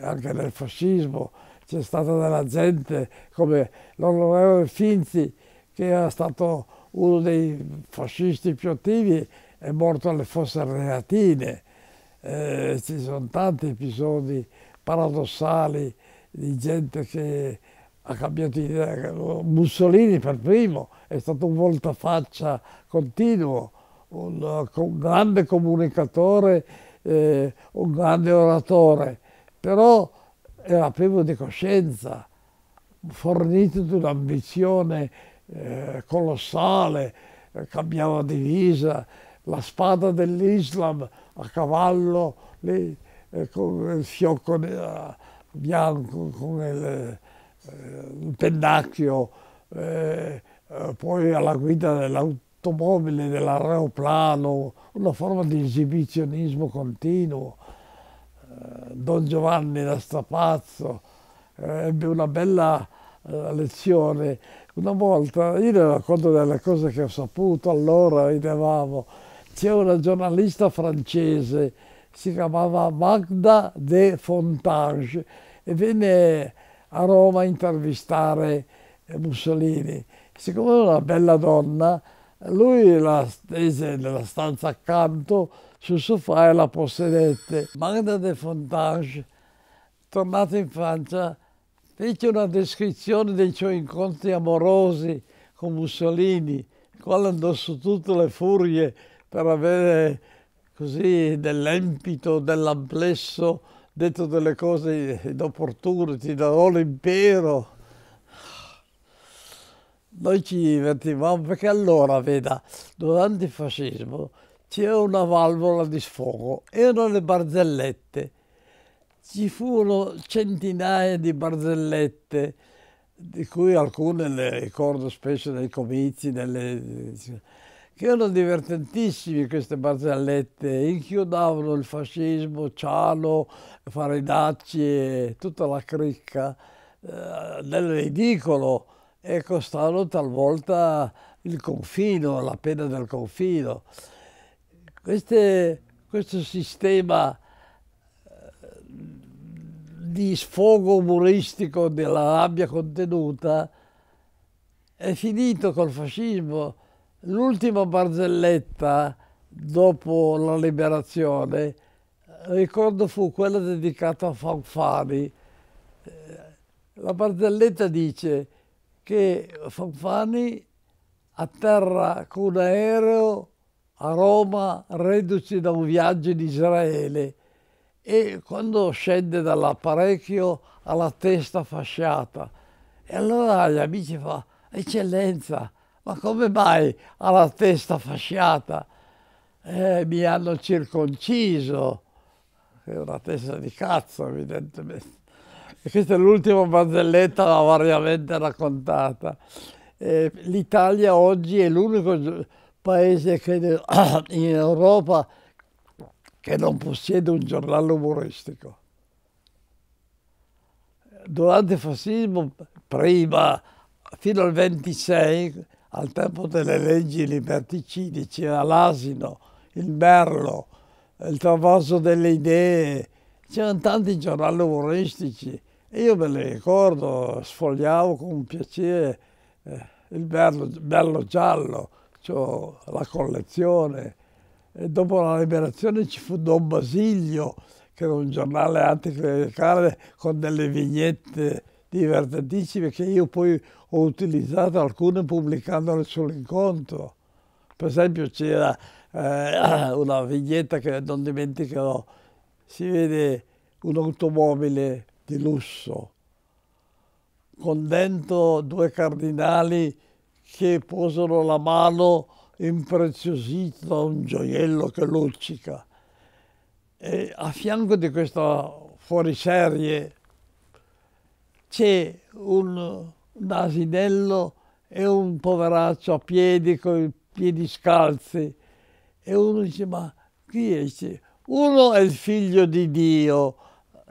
S1: Anche nel fascismo c'è stata della gente come l'onorevole Finzi che era stato uno dei fascisti più attivi è morto alle fosse reatine. Eh, ci sono tanti episodi paradossali di gente che ha cambiato idea. Mussolini per primo è stato un voltafaccia continuo, un, un grande comunicatore, eh, un grande oratore, però era privo di coscienza, fornito di un'ambizione eh, colossale, eh, cambiava divisa, la spada dell'Islam a cavallo, lì, eh, con il fiocco a, bianco con il, eh, il pennacchio, eh, eh, poi alla guida dell'automobile, dell'aeroplano, una forma di esibizionismo continuo. Eh, Don Giovanni da Strapazzo ebbe una bella lezione. Una volta, io le racconto delle cose che ho saputo, allora ridevamo, c'è una giornalista francese, si chiamava Magda de Fontage, e venne a Roma a intervistare eh, Mussolini. Siccome era una bella donna, lui la stese nella stanza accanto sul sofà e la possedette. Magda de Fontange, tornata in Francia, fece una descrizione dei suoi incontri amorosi con Mussolini, il quale andò su tutte le furie per avere così dell'empito, dell'amplesso detto delle cose inopportune, eh, ti darò l'impero. Noi ci divertivamo perché allora, veda, durante il fascismo c'era una valvola di sfogo, erano le barzellette. Ci furono centinaia di barzellette, di cui alcune le ricordo spesso nei comizi, nelle eh, che erano divertentissime queste barzellette, inchiodavano il fascismo, Cialo, Farinacci e tutta la cricca eh, nel ridicolo e costavano talvolta il confino, la pena del confino. Queste, questo sistema eh, di sfogo umoristico della rabbia contenuta è finito col fascismo L'ultima barzelletta dopo la liberazione, ricordo fu quella dedicata a Fanfani. Eh, la barzelletta dice che Fanfani atterra con un aereo a Roma reduce da un viaggio in Israele e quando scende dall'apparecchio ha la testa fasciata. E allora gli amici fa, eccellenza, ma come mai ha la testa fasciata? Eh, mi hanno circonciso, è una testa di cazzo evidentemente. E questa è l'ultima barzelletta variamente raccontata. Eh, L'Italia oggi è l'unico paese che, in Europa che non possiede un giornale umoristico. Durante il fascismo, prima, fino al 26, al tempo delle leggi liberticidi, c'era l'asino, il merlo, il travaso delle idee, c'erano tanti giornali umoristici io me li ricordo, sfogliavo con piacere eh, il bello, bello giallo, cioè la collezione. E dopo la liberazione ci fu Don Basilio, che era un giornale anticlericale con delle vignette divertentissime che io poi ho utilizzato alcune pubblicandole sull'incontro. Per esempio c'era eh, una vignetta che non dimenticherò, si vede un'automobile di lusso con dentro due cardinali che posano la mano impreziosita da un gioiello che luccica. E a fianco di questa fuoriserie c'è un asinello e un poveraccio a piedi con i piedi scalzi. E uno dice, ma chi è? Uno è il figlio di Dio,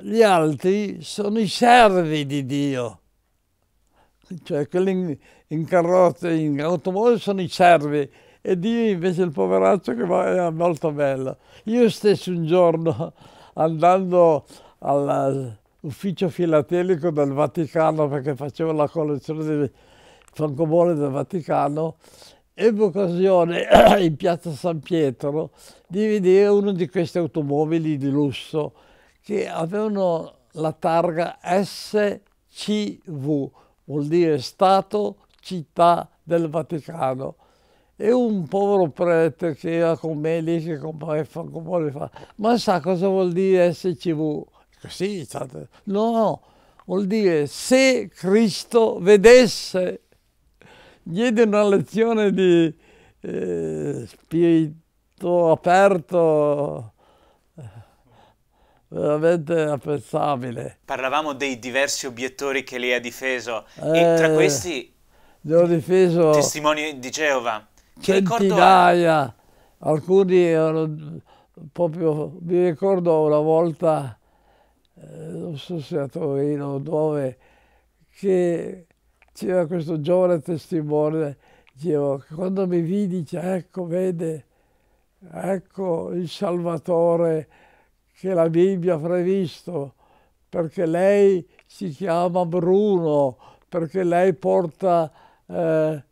S1: gli altri sono i servi di Dio. Cioè quelli in, in carrozza, in automobile sono i servi e Dio invece è il poveraccio che va è molto bello. Io stesso un giorno andando alla ufficio filatelico del Vaticano perché facevo la collezione di francobolli del Vaticano, ebbe occasione in piazza San Pietro di vedere uno di questi automobili di lusso che avevano la targa SCV, vuol dire Stato Città del Vaticano. E un povero prete che era con me lì, che comprava i mi fa, ma sa cosa vuol dire SCV? sì, no, no, vuol dire se Cristo vedesse, diede una lezione di eh, spirito aperto eh, veramente apprezzabile.
S2: Parlavamo dei diversi obiettori che lei ha difeso eh, e tra questi
S1: li ho difeso
S2: testimoni di Geova. centinaia,
S1: alcuni erano proprio, mi ricordo una volta eh, non so se a Torino o dove, che c'era questo giovane testimone, dicevo, quando mi vidi, dice, ecco, vede, ecco il Salvatore che la Bibbia ha previsto, perché lei si chiama Bruno, perché lei porta, eh,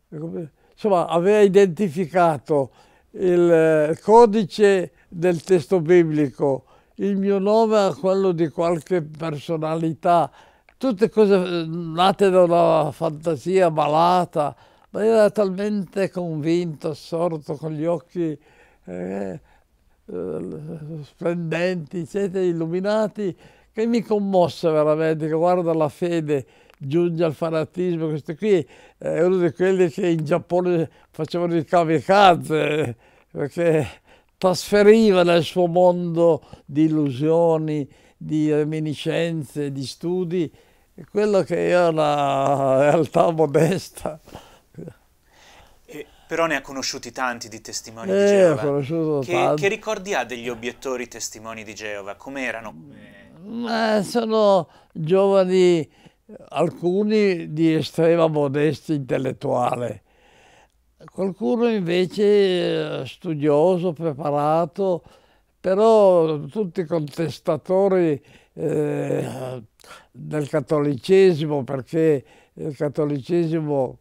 S1: insomma, aveva identificato eh, il codice del testo biblico, il mio nome a quello di qualche personalità, tutte cose eh, nate da una fantasia malata, ma io ero talmente convinto, assorto, con gli occhi eh, eh, splendenti, eccetera, illuminati, che mi commosse veramente, che guarda la fede giunge al fanatismo, questo qui è uno di quelli che in Giappone facevano i kamikaze, eh, perché trasferiva nel suo mondo di illusioni, di reminiscenze, di studi, quello che era una realtà modesta.
S2: E però ne ha conosciuti tanti di testimoni eh, di Geova. Che, che, ricordi ha degli obiettori testimoni di Geova? Com'erano?
S1: Eh, sono giovani, alcuni di estrema modestia intellettuale, Qualcuno invece eh, studioso, preparato, però tutti contestatori eh, del cattolicesimo, perché il cattolicesimo,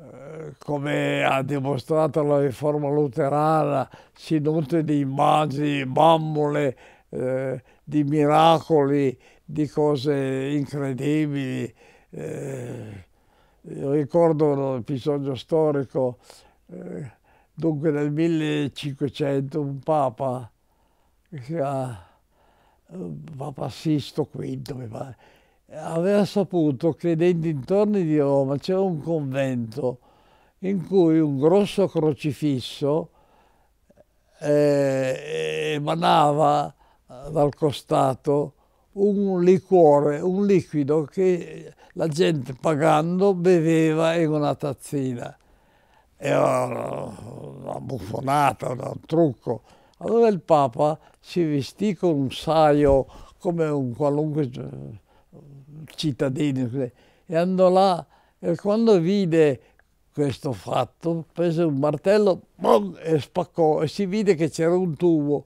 S1: eh, come ha dimostrato la riforma luterana, si nutre di immagini, bambole, eh, di miracoli, di cose incredibili. Eh, ricordo un episodio storico, eh, dunque nel 1500 un papa, che si chiama eh, Papa Sisto V, aveva saputo che nei dintorni di Roma c'era un convento in cui un grosso crocifisso eh, emanava eh, dal costato un liquore, un liquido che la gente pagando beveva in una tazzina. Era una buffonata, un trucco. Allora il Papa si vestì con un saio come un qualunque cittadino cioè, e andò là e quando vide questo fatto prese un martello boom, e spaccò e si vide che c'era un tubo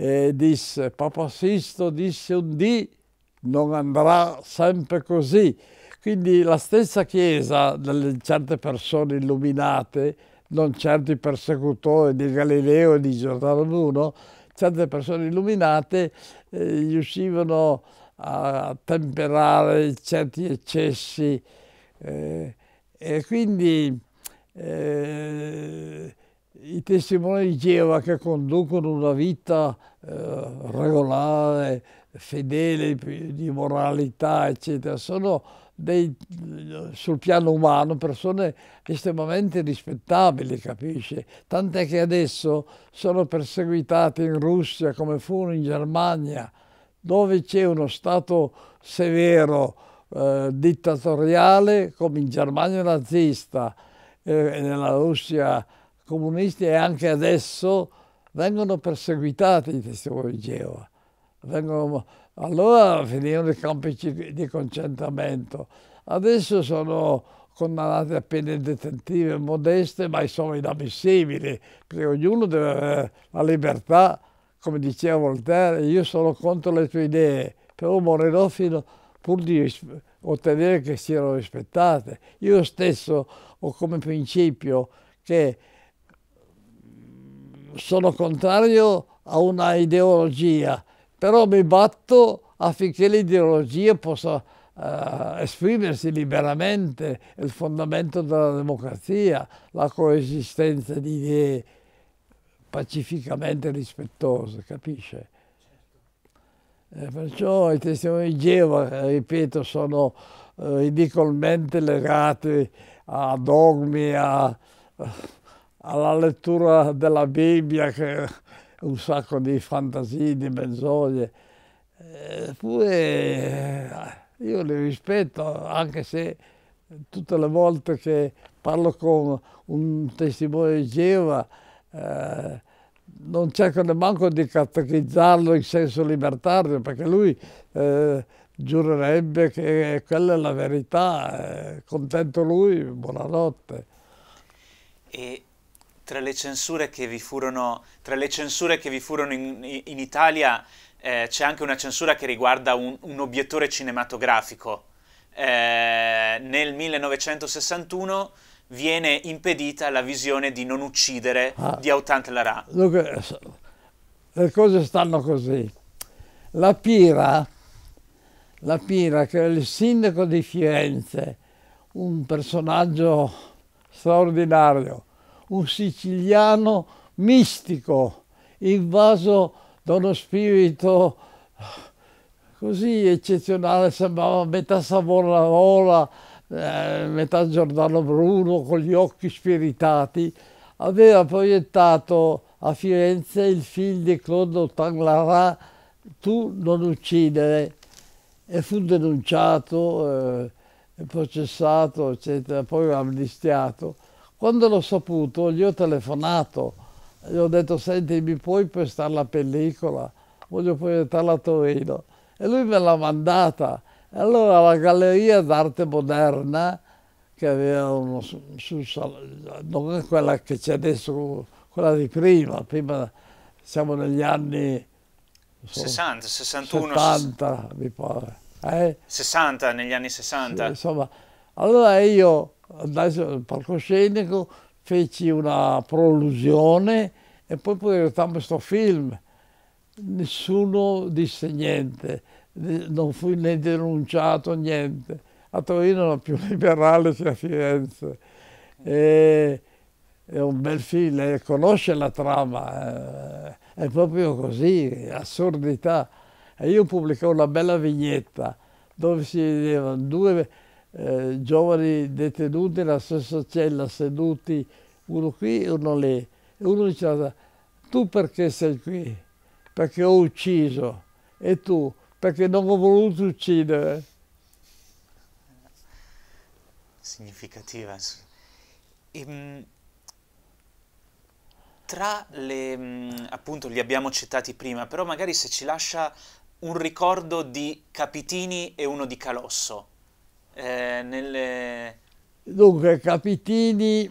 S1: e disse Papa Sisto disse un dì non andrà sempre così. Quindi la stessa Chiesa delle certe persone illuminate, non certi persecutori di Galileo e di Giordano Bruno, certe persone illuminate eh, riuscivano a temperare certi eccessi eh, e quindi eh, i testimoni di Geova che conducono una vita eh, regolare, fedele, di moralità, eccetera, sono dei, sul piano umano persone estremamente rispettabili, capisce? Tant'è che adesso sono perseguitati in Russia come furono in Germania, dove c'è uno Stato severo, eh, dittatoriale, come in Germania nazista, eh, nella Russia comunisti e anche adesso vengono perseguitati i testimoni di Geova. Vengono, allora finivano i campi di concentramento, adesso sono condannati a pene detentive modeste, ma sono inammissibili, perché ognuno deve avere la libertà, come diceva Voltaire, io sono contro le tue idee, però morirò fino pur di ottenere che siano rispettate. Io stesso ho come principio che sono contrario a una ideologia, però mi batto affinché l'ideologia possa eh, esprimersi liberamente, è il fondamento della democrazia, la coesistenza di idee pacificamente rispettose, capisce? E eh, perciò i testimoni di Geova, eh, ripeto, sono eh, ridicolmente legati a dogmi, a... Eh, alla lettura della Bibbia, che è un sacco di fantasie, di menzogne. Eppure eh, eh, io li rispetto, anche se tutte le volte che parlo con un testimone di Geova eh, non cerco nemmeno di catechizzarlo in senso libertario, perché lui eh, giurerebbe che quella è la verità. Eh, contento lui, buonanotte.
S2: E tra le censure che vi furono, che vi furono in, in, Italia eh, c'è anche una censura che riguarda un, un obiettore cinematografico. Eh, nel 1961 viene impedita la visione di Non uccidere ah, di Autant Lara.
S1: Dunque, le cose stanno così. La Pira, la Pira, che è il sindaco di Firenze, un personaggio straordinario, un siciliano mistico, invaso da uno spirito così eccezionale, sembrava metà Savonarola, eh, metà Giordano Bruno, con gli occhi spiritati, aveva proiettato a Firenze il film di Claude Tanglara, Tu non uccidere, e fu denunciato, eh, processato, eccetera, poi amnistiato. Quando l'ho saputo gli ho telefonato, gli ho detto senti mi puoi prestare la pellicola, voglio proiettarla a Torino. E lui me l'ha mandata. E allora la Galleria d'Arte Moderna, che aveva uno, su, su, non quella che c'è adesso, quella di prima, prima siamo negli anni
S2: so, 60, 61, 70
S1: mi pare. Eh?
S2: 60, negli anni 60. Sì,
S1: insomma, allora io andai sul palcoscenico, feci una prolusione e poi proiettammo questo film. Nessuno disse niente, non fui né denunciato, niente. A Torino era più liberale sia a Firenze. E, è un bel film, conosce la trama, eh, è proprio così, assurdità. E io pubblicavo una bella vignetta dove si vedevano due eh, giovani detenuti nella stessa cella, seduti uno qui e uno lì. E uno diceva, tu perché sei qui? Perché ho ucciso. E tu? Perché non ho voluto uccidere.
S2: Significativa. E, ehm, tra le, mm, appunto, li abbiamo citati prima, però magari se ci lascia un ricordo di Capitini e uno di Calosso, eh, nelle...
S1: Dunque, Capitini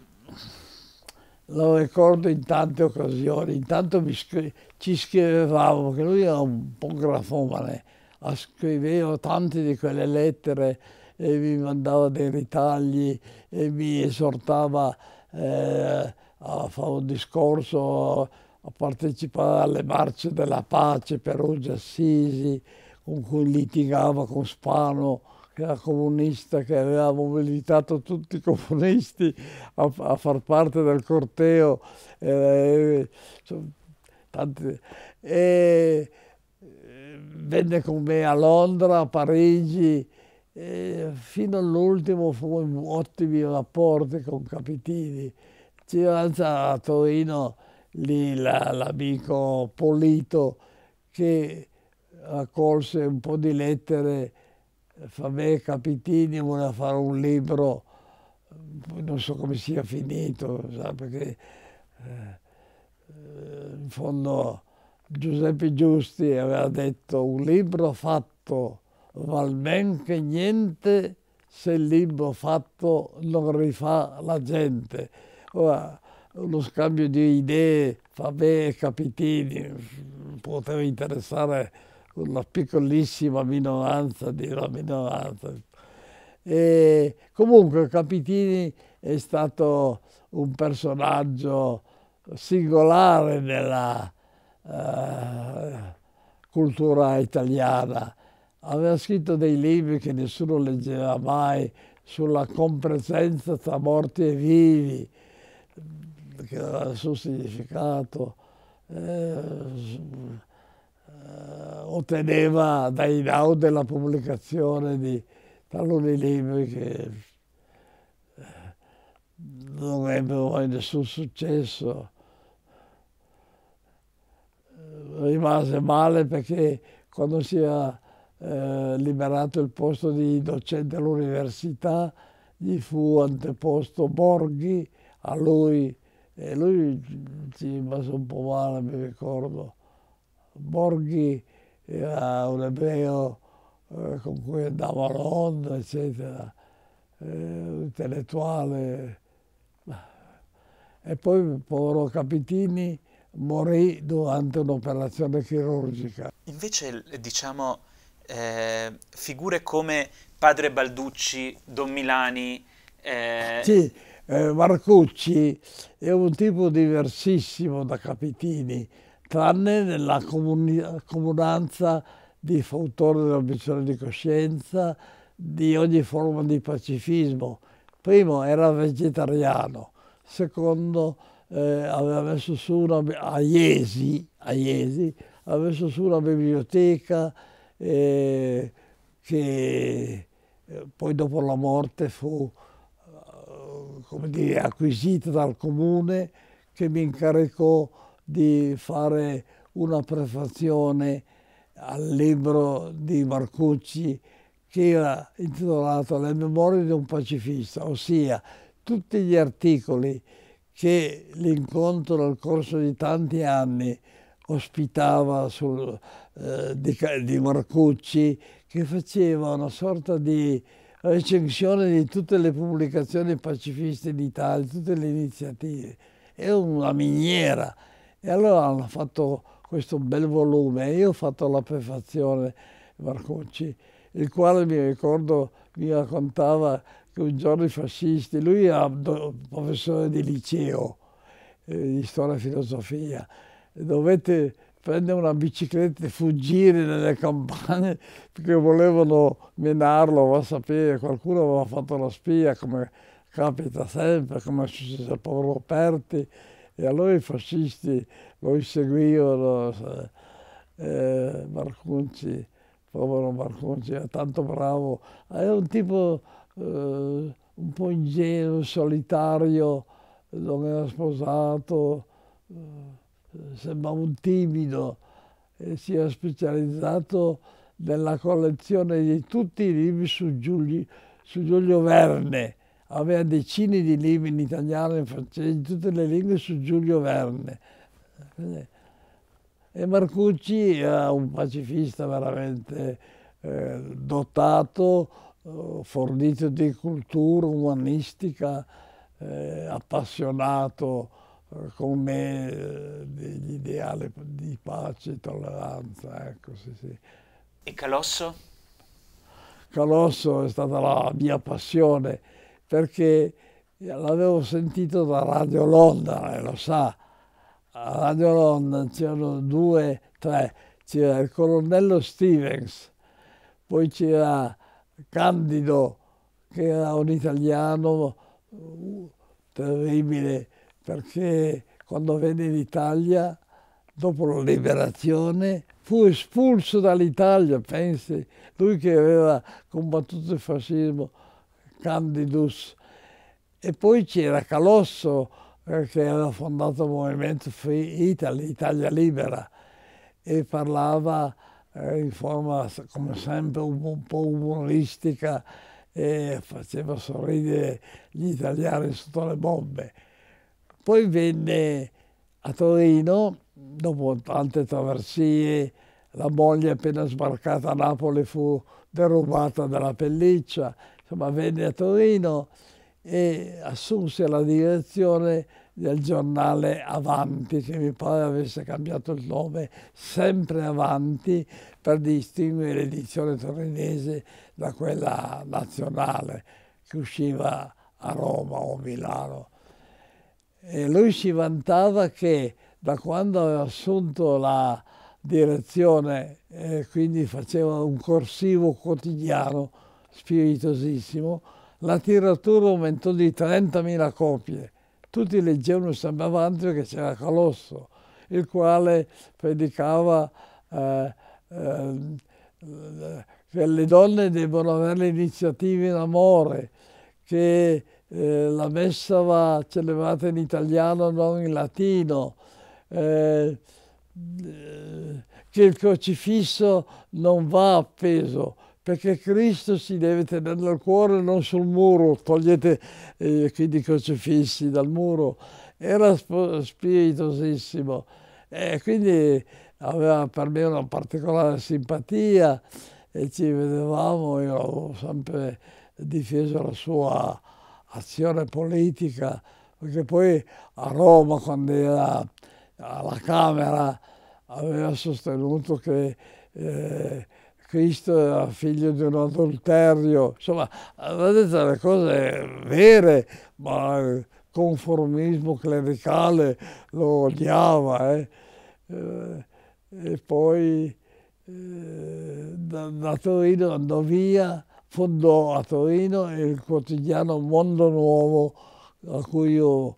S1: lo ricordo in tante occasioni, intanto scri ci scrivevamo, perché lui era un po' grafomane, scriveva tante di quelle lettere e mi mandava dei ritagli e mi esortava eh, a fare un discorso, a partecipare alle marce della pace Perugia Assisi, con cui litigava con Spano che era comunista, che aveva mobilitato tutti i comunisti a, a far parte del corteo. Eh, cioè, tanti, e eh, venne con me a Londra, a Parigi, fino all'ultimo fu in ottimi rapporti con Capitini. C'era a Torino lì l'amico Polito che raccolse un po' di lettere Fabè Capitini voleva fare un libro, non so come sia finito, sa, perché eh, in fondo Giuseppe Giusti aveva detto un libro fatto val ben che niente se il libro fatto non rifà la gente. Ora, uno scambio di idee, Fabè e Capitini poteva interessare una piccolissima minoranza di una minoranza. E comunque Capitini è stato un personaggio singolare nella eh, cultura italiana. Aveva scritto dei libri che nessuno leggeva mai sulla compresenza tra morti e vivi, che era il suo significato. Eh, eh, otteneva da Inaud la pubblicazione di taluni libri che eh, non ebbero mai nessun successo. Eh, rimase male perché quando si era eh, liberato il posto di docente all'università gli fu anteposto Borghi a lui e lui si rimase un po' male, mi ricordo Borghi era eh, un ebreo eh, con cui andavo a Londra, eccetera, eh, un intellettuale. E poi il povero Capitini morì durante un'operazione chirurgica.
S2: Invece, diciamo, eh, figure come Padre Balducci, Don Milani... Eh, sì,
S1: eh, Marcucci è un tipo diversissimo da Capitini, tranne nella comuni- comunanza di fautore dell'obiezione di coscienza, di ogni forma di pacifismo. Primo era vegetariano, secondo eh, aveva messo su una, a Iesi, a Iesi, aveva messo su una biblioteca eh, che eh, poi dopo la morte fu eh, dire, acquisita dal comune che mi incaricò di fare una prefazione al libro di Marcucci che era intitolato Le memorie di un pacifista, ossia tutti gli articoli che l'incontro nel corso di tanti anni ospitava sul, eh, di, di, Marcucci, che faceva una sorta di recensione di tutte le pubblicazioni pacifiste d'Italia, tutte le iniziative. Era una miniera. E allora hanno fatto questo bel volume, io ho fatto la prefazione Marcucci, il quale mi ricordo mi raccontava che un giorno i fascisti, lui era professore di liceo, eh, di storia e filosofia, dovette prendere una bicicletta e fuggire nelle campagne perché volevano menarlo, va a sapere, qualcuno aveva fatto la spia, come capita sempre, come è successo al Paolo Perti, e allora i fascisti lo inseguivano, eh, povero Marcunci, era tanto bravo, era un tipo eh, un po' ingenuo, solitario, non era sposato, eh, sembrava un timido e si era specializzato nella collezione di tutti i libri su Giulio, su Giulio Verne aveva decine di libri in italiano, e in francese, in tutte le lingue su Giulio Verne. E Marcucci era un pacifista veramente eh, dotato, eh, fornito di cultura umanistica, eh, appassionato eh, con me eh, degli ideali di pace e tolleranza. Ecco, sì, sì.
S2: E Calosso?
S1: Calosso è stata la mia passione perché l'avevo sentito da Radio Londra, lei eh, lo sa, a Radio Londra c'erano due, tre, c'era il colonnello Stevens, poi c'era Candido, che era un italiano uh, terribile, perché quando venne in Italia, dopo la liberazione, fu espulso dall'Italia, pensi, lui che aveva combattuto il fascismo. Candidus e poi c'era Calosso eh, che aveva fondato il movimento Free Italy, Italia Libera, e parlava eh, in forma come sempre un po' umoristica e faceva sorridere gli italiani sotto le bombe. Poi venne a Torino, dopo tante traversie, la moglie appena sbarcata a Napoli fu derubata dalla pelliccia, insomma, venne a Torino e assunse la direzione del giornale Avanti, che mi pare avesse cambiato il nome, sempre Avanti, per distinguere l'edizione torinese da quella nazionale che usciva a Roma o Milano. E lui si vantava che da quando aveva assunto la direzione, eh, quindi faceva un corsivo quotidiano, spiritosissimo, la tiratura aumentò di 30.000 copie. Tutti leggevano San Bavantrio che c'era Colosso, il quale predicava eh, eh, che le donne devono avere iniziative in amore, che eh, la messa va celebrata in italiano, non in latino, eh, eh che il crocifisso non va appeso, perché Cristo si deve tenere nel cuore, non sul muro, togliete eh, quindi i crocifissi dal muro, era spiritosissimo e quindi aveva per me una particolare simpatia e ci vedevamo, io avevo sempre difeso la sua azione politica, perché poi a Roma, quando era alla Camera, aveva sostenuto che eh, Cristo era figlio di un adulterio, insomma, aveva detto le cose vere, ma il conformismo clericale lo odiava. Eh. eh e poi eh, da, da Torino andò via, fondò a Torino il quotidiano Mondo Nuovo, a cui io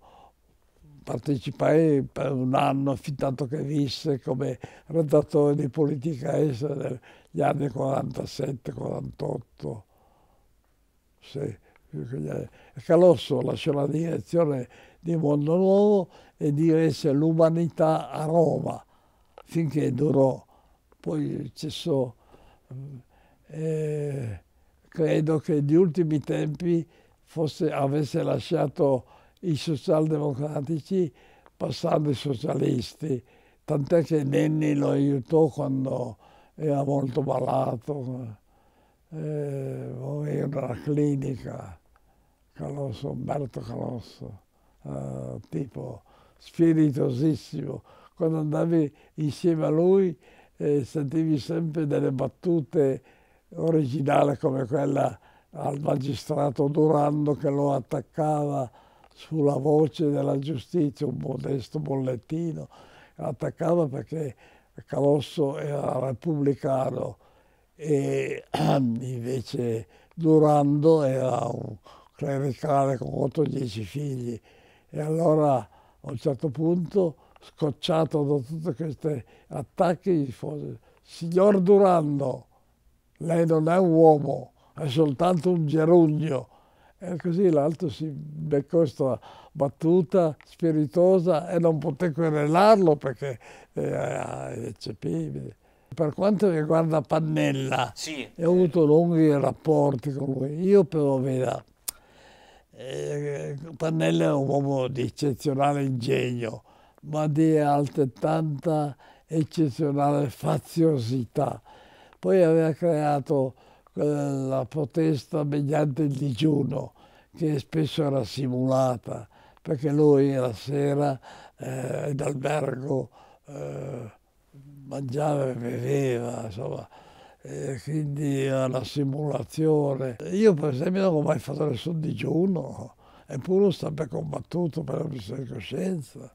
S1: partecipai per un anno, fin tanto che visse, come redattore di politica estera negli anni 47-48. Sì. Calosso lasciò la direzione di Mondo Nuovo e diresse l'umanità a Roma, finché durò, poi cessò. Eh, credo che negli ultimi tempi fosse, avesse lasciato i socialdemocratici passando i socialisti, tant'è che Nenni lo aiutò quando era molto malato, eh, era una clinica, Calosso, Umberto Calosso, eh, tipo spiritosissimo. Quando andavi insieme a lui eh, sentivi sempre delle battute originali come quella al magistrato Durando che lo attaccava sulla voce della giustizia un modesto bollettino, attaccava perché Calosso era repubblicano e invece Durando era un clericale con otto o dieci figli e allora a un certo punto scocciato da tutti questi attacchi signor Durando lei non è un uomo è soltanto un gerugno e così l'altro si beccò questa battuta spiritosa e non poté querelarlo perché era eh, eh, eh, eccepibile. Per quanto riguarda Pannella, sì. ho avuto lunghi rapporti con lui. Io però, veda, eh, Pannella era un uomo di eccezionale ingegno, ma di altrettanta eccezionale faziosità. Poi aveva creato eh, la protesta mediante il digiuno, che spesso era simulata, perché lui la sera eh, in albergo eh, mangiava e beveva, insomma, e quindi era una simulazione. Io per esempio non ho mai fatto nessun digiuno, eppure ho sempre combattuto per la missione di coscienza.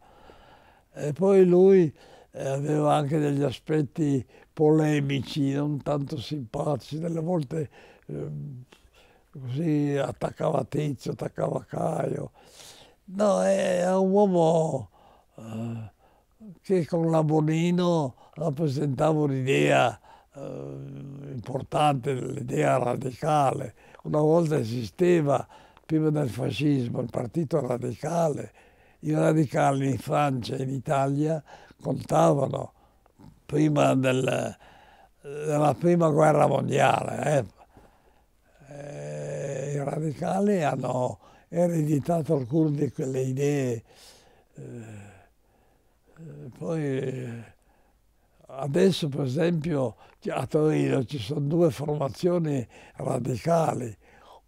S1: E poi lui eh, aveva anche degli aspetti polemici, non tanto simpatici, delle volte eh, così attaccava Tizio, attaccava Caio. No, è un uomo eh, che con la Bonino rappresentava un'idea eh, importante, l'idea radicale. Una volta esisteva, prima del fascismo, il partito radicale. I radicali in Francia e in Italia contavano prima del, della prima guerra mondiale. Eh. eh. I radicali hanno ereditato alcune di quelle idee. Eh, poi eh, adesso per esempio a Torino ci sono due formazioni radicali,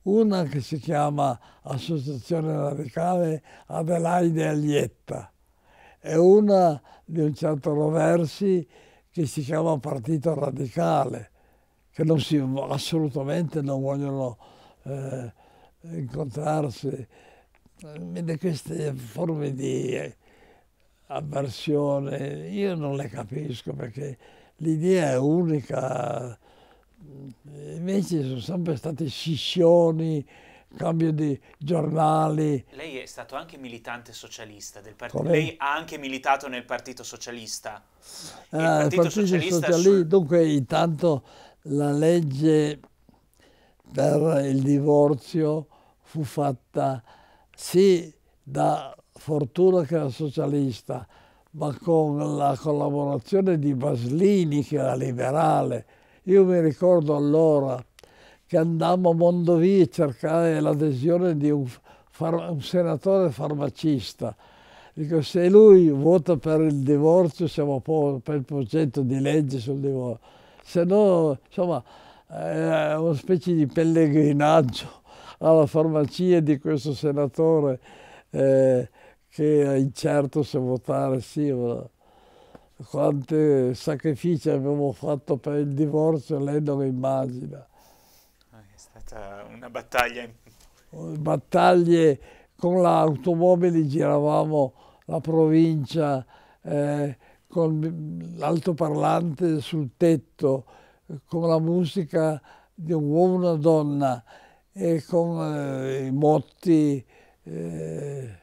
S1: una che si chiama Associazione Radicale Adelaide Aglietta e una di un certo Roversi che si chiama Partito Radicale, che non si, assolutamente non vogliono eh, incontrarsi. Vede eh, queste forme di eh, avversione io non le capisco perché l'idea è unica, invece sono sempre stati scissioni, cambio di giornali.
S2: Lei è stato anche militante socialista del partito. Lei ha anche militato nel Partito Socialista. Il eh, Partito, partito Socialista, socialista su...
S1: dunque intanto la legge per il divorzio fu fatta sì da Fortuna che era socialista, ma con la collaborazione di Baslini che era liberale. Io mi ricordo allora che andammo a Mondovì a cercare l'adesione di un, un senatore farmacista. Dico, se lui vota per il divorzio, siamo per il progetto di legge sul divorzio. Se no, insomma, è eh, una specie di pellegrinaggio alla farmacia di questo senatore eh, che è incerto se votare sì o no. Quanti sacrifici abbiamo fatto per il divorzio, lei non immagina
S2: stata eh, una battaglia?
S1: Battaglie con l'automobile giravamo la provincia eh, con l'altoparlante sul tetto, con la musica di un uomo e una donna e con eh, i motti eh,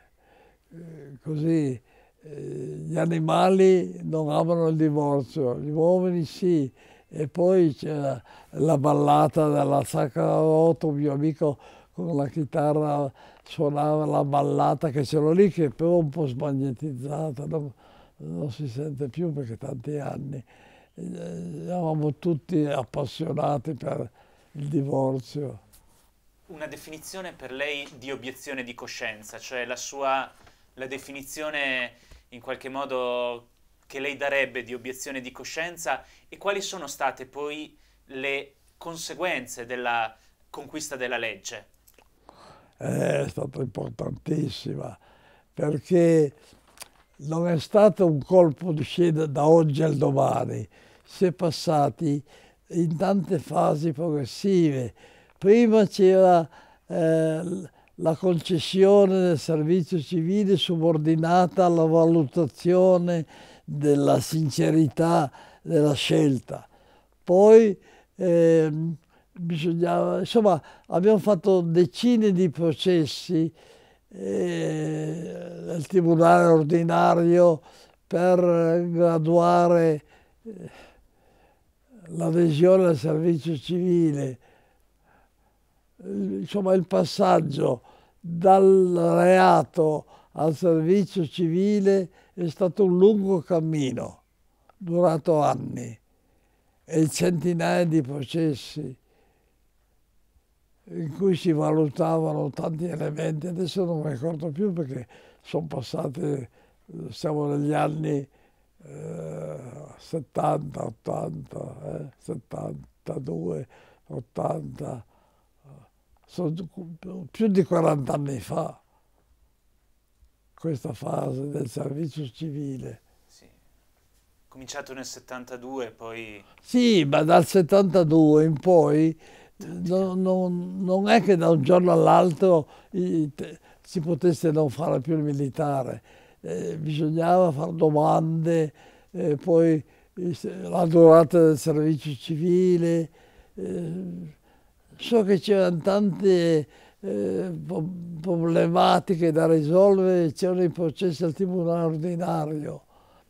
S1: eh così eh, gli animali non amano il divorzio, gli uomini sì, e poi c'era la ballata della Sacra Sacrarotto, mio amico con la chitarra suonava la ballata che c'era lì, che però un po' smagnetizzata, non, non si sente più perché tanti anni. Eh, eravamo tutti appassionati per il divorzio.
S2: Una definizione per lei di obiezione di coscienza, cioè la sua la definizione in qualche modo che lei darebbe di obiezione di coscienza e quali sono state poi le conseguenze della conquista della legge?
S1: Eh, è stata importantissima perché non è stato un colpo di scena da oggi al domani, si è passati in tante fasi progressive. Prima c'era eh, la concessione del servizio civile subordinata alla valutazione della sincerità della scelta. Poi eh, bisognava, insomma, abbiamo fatto decine di processi eh, al tribunale ordinario per graduare eh, l'adesione al servizio civile, insomma il passaggio dal reato al servizio civile è stato un lungo cammino, durato anni, e centinaia di processi in cui si valutavano tanti elementi. Adesso non mi ricordo più perché sono passati, siamo negli anni eh, 70, 80, eh, 72, 80, sono più di 40 anni fa questa fase del servizio civile.
S2: Sì. Cominciato nel 72, poi...
S1: Sì, ma dal 72 in poi non, non, non è che da un giorno all'altro si potesse non fare più il militare. Eh, bisognava fare domande, eh, poi la durata del servizio civile. Eh, so che c'erano tante eh, problematiche da risolvere c'erano i processi al tribunale ordinario.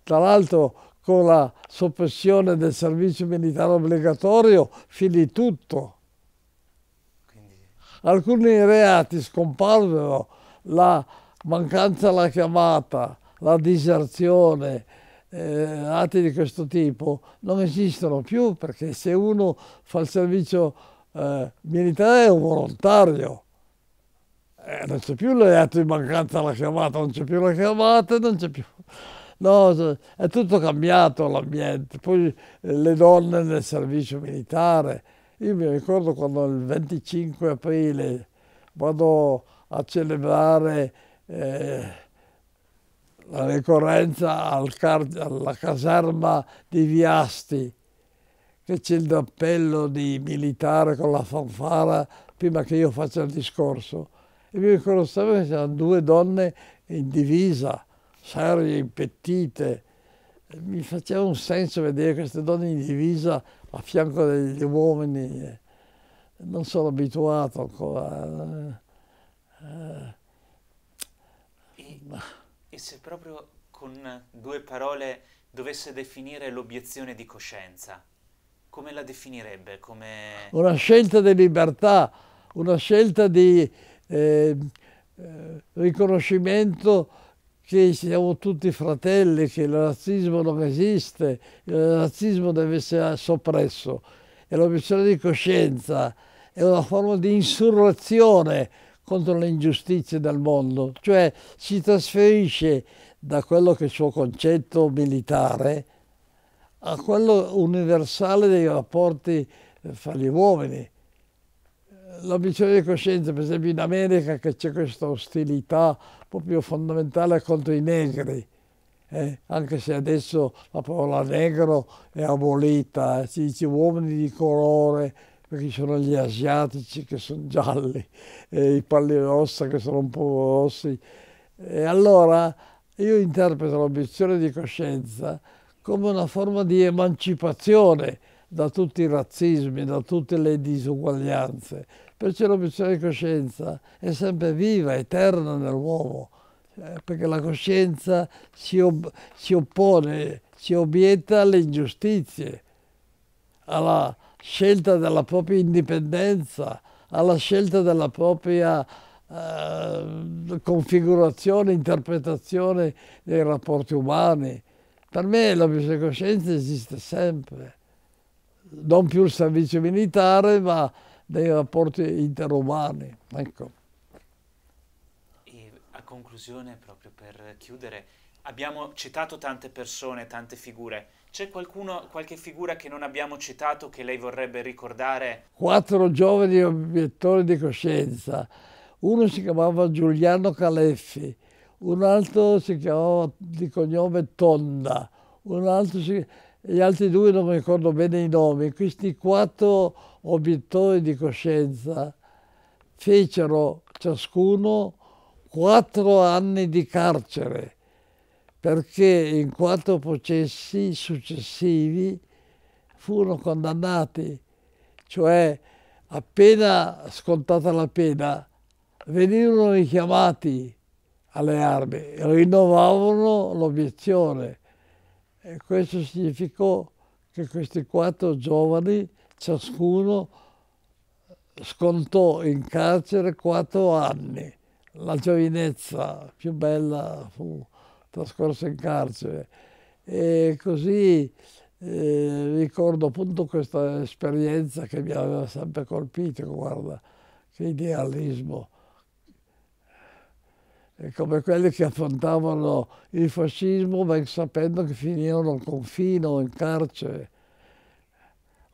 S1: Tra l'altro con la soppressione del servizio militare obbligatorio finì tutto. Alcuni reati scomparvero, la mancanza alla chiamata, la diserzione, eh, atti di questo tipo non esistono più perché se uno fa il servizio eh, militare è un volontario, eh, non c'è più l'EAT in mancanza alla chiamata, non c'è più la chiamata, non c'è più... No, è tutto cambiato l'ambiente. Poi eh, le donne nel servizio militare. Io mi ricordo quando il 25 aprile vado a celebrare eh, la ricorrenza al alla caserma di Viasti, che c'è il appello di militare con la fanfara prima che io faccia il discorso. E mi ricordo sempre che c'erano due donne in divisa, serie, impettite. Mi faceva un senso vedere queste donne in divisa a fianco degli uomini. Non sono abituato ancora. Eh. Eh.
S2: E, e se proprio con due parole dovesse definire l'obiezione di coscienza, come la definirebbe? Come...
S1: Una scelta di libertà, una scelta di Ehm, eh, riconoscimento che siamo tutti fratelli, che il razzismo non esiste, il razzismo deve essere soppresso. E l'obiezione di coscienza è una forma di insurrezione contro le ingiustizie del mondo, cioè si trasferisce da quello che è il suo concetto militare a quello universale dei rapporti eh, fra gli uomini l'obiezione di coscienza, per esempio in America che c'è questa ostilità proprio fondamentale contro i negri, eh, anche se adesso la parola negro è abolita, eh, si dice uomini di colore, perché ci sono gli asiatici che sono gialli, e i palli rossa che sono un po' rossi. E allora io interpreto l'obiezione di coscienza come una forma di emancipazione da tutti i razzismi, da tutte le disuguaglianze. Perciò l'obiezione di coscienza è sempre viva, eterna nell'uomo, eh, perché la coscienza si, si oppone, si obietta alle ingiustizie, alla scelta della propria indipendenza, alla scelta della propria eh, configurazione, interpretazione dei rapporti umani. Per me la coscienza esiste sempre, non più il servizio militare, ma dei rapporti interumani. Ecco.
S2: E a conclusione, proprio per chiudere, abbiamo citato tante persone, tante figure. C'è qualcuno, qualche figura che non abbiamo citato che lei vorrebbe ricordare?
S1: Quattro giovani obiettori di coscienza. Uno si chiamava Giuliano Caleffi, un altro si chiamava di cognome Tonda, un altro si... gli altri due non mi ricordo bene i nomi. Questi quattro obiettori di coscienza fecero ciascuno quattro anni di carcere perché in quattro processi successivi furono condannati, cioè appena scontata la pena venivano richiamati alle armi, e rinnovavano l'obiezione e questo significò che questi quattro giovani ciascuno scontò in carcere quattro anni. La giovinezza più bella fu trascorsa in carcere. E così eh, ricordo appunto questa esperienza che mi aveva sempre colpito, guarda, che idealismo. E come quelli che affrontavano il fascismo ben sapendo che finirono al confino, in carcere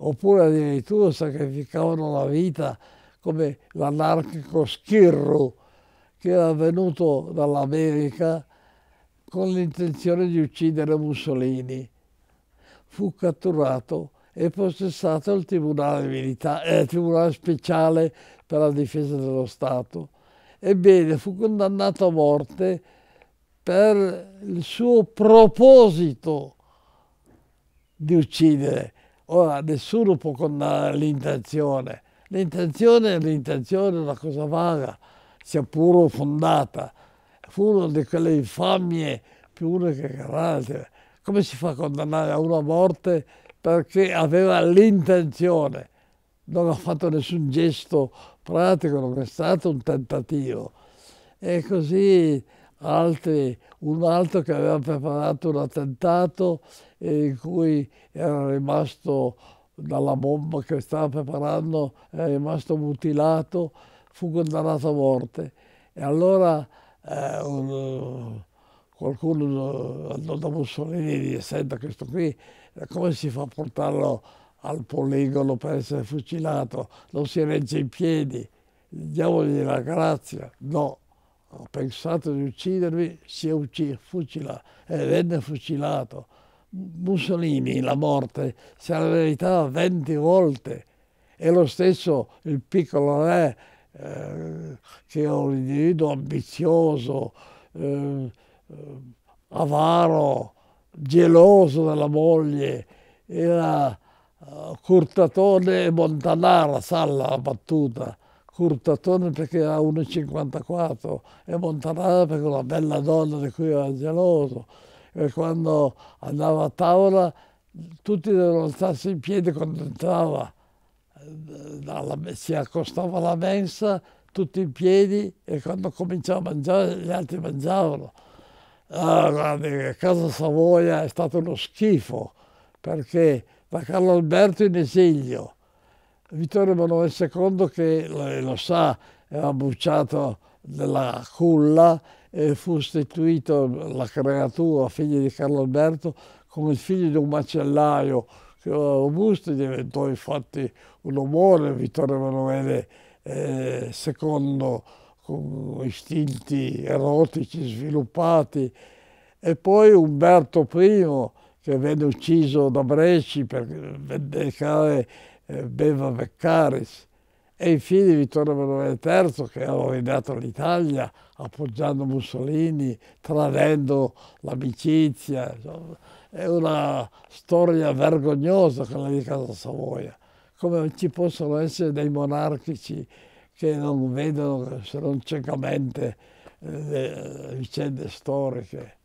S1: oppure addirittura sacrificavano la vita come l'anarchico Schirru che era venuto dall'America con l'intenzione di uccidere Mussolini. Fu catturato e processato al tribunale, militare, eh, tribunale speciale per la difesa dello Stato. Ebbene, fu condannato a morte per il suo proposito di uccidere Ora nessuno può condannare l'intenzione. L'intenzione è l'intenzione, una cosa vaga, sia pure fondata. Fu una di quelle infamie più pure che carattere. Come si fa a condannare a una morte perché aveva l'intenzione? Non ha fatto nessun gesto pratico, non è stato un tentativo. E così altri, un altro che aveva preparato un attentato in cui era rimasto dalla bomba che stava preparando, era rimasto mutilato, fu condannato a morte. E allora eh, un, qualcuno andò da Mussolini e disse, senta questo qui, eh, come si fa a portarlo al poligono per essere fucilato? Non si regge in piedi, diamogli la grazia. No, ho pensato di uccidermi, si è ucciso, fucilato e eh, venne fucilato. Mussolini la morte se la meritava 20 volte e lo stesso il piccolo re eh, che è un individuo ambizioso, eh, eh avaro, geloso della moglie, era uh, eh, Curtatone e Montanara, Salla la battuta, Curtatone perché era 1,54 e Montanara perché era una bella donna di cui era geloso e quando andava a tavola tutti dovevano alzarsi in piedi quando entrava, eh, si accostava alla mensa, tutti in piedi e quando cominciava a mangiare gli altri mangiavano. Ah, guarda, Casa Savoia è stato uno schifo perché da Carlo Alberto in esilio, Vittorio Emanuele II che lo sa, era bruciato nella culla eh, fu istituito la creatura, figlio di Carlo Alberto, come il figlio di un macellaio che Augusto diventò infatti un omone, Vittorio Emanuele eh, II con istinti erotici sviluppati e poi Umberto I che venne ucciso da Bresci per vendicare eh, Beva Veccaris e infine Vittorio Emanuele III che hanno rinato l'Italia appoggiando Mussolini, tradendo l'amicizia. È una storia vergognosa quella di Casa Savoia, come ci possono essere dei monarchici che non vedono se non ciecamente eh, le vicende storiche.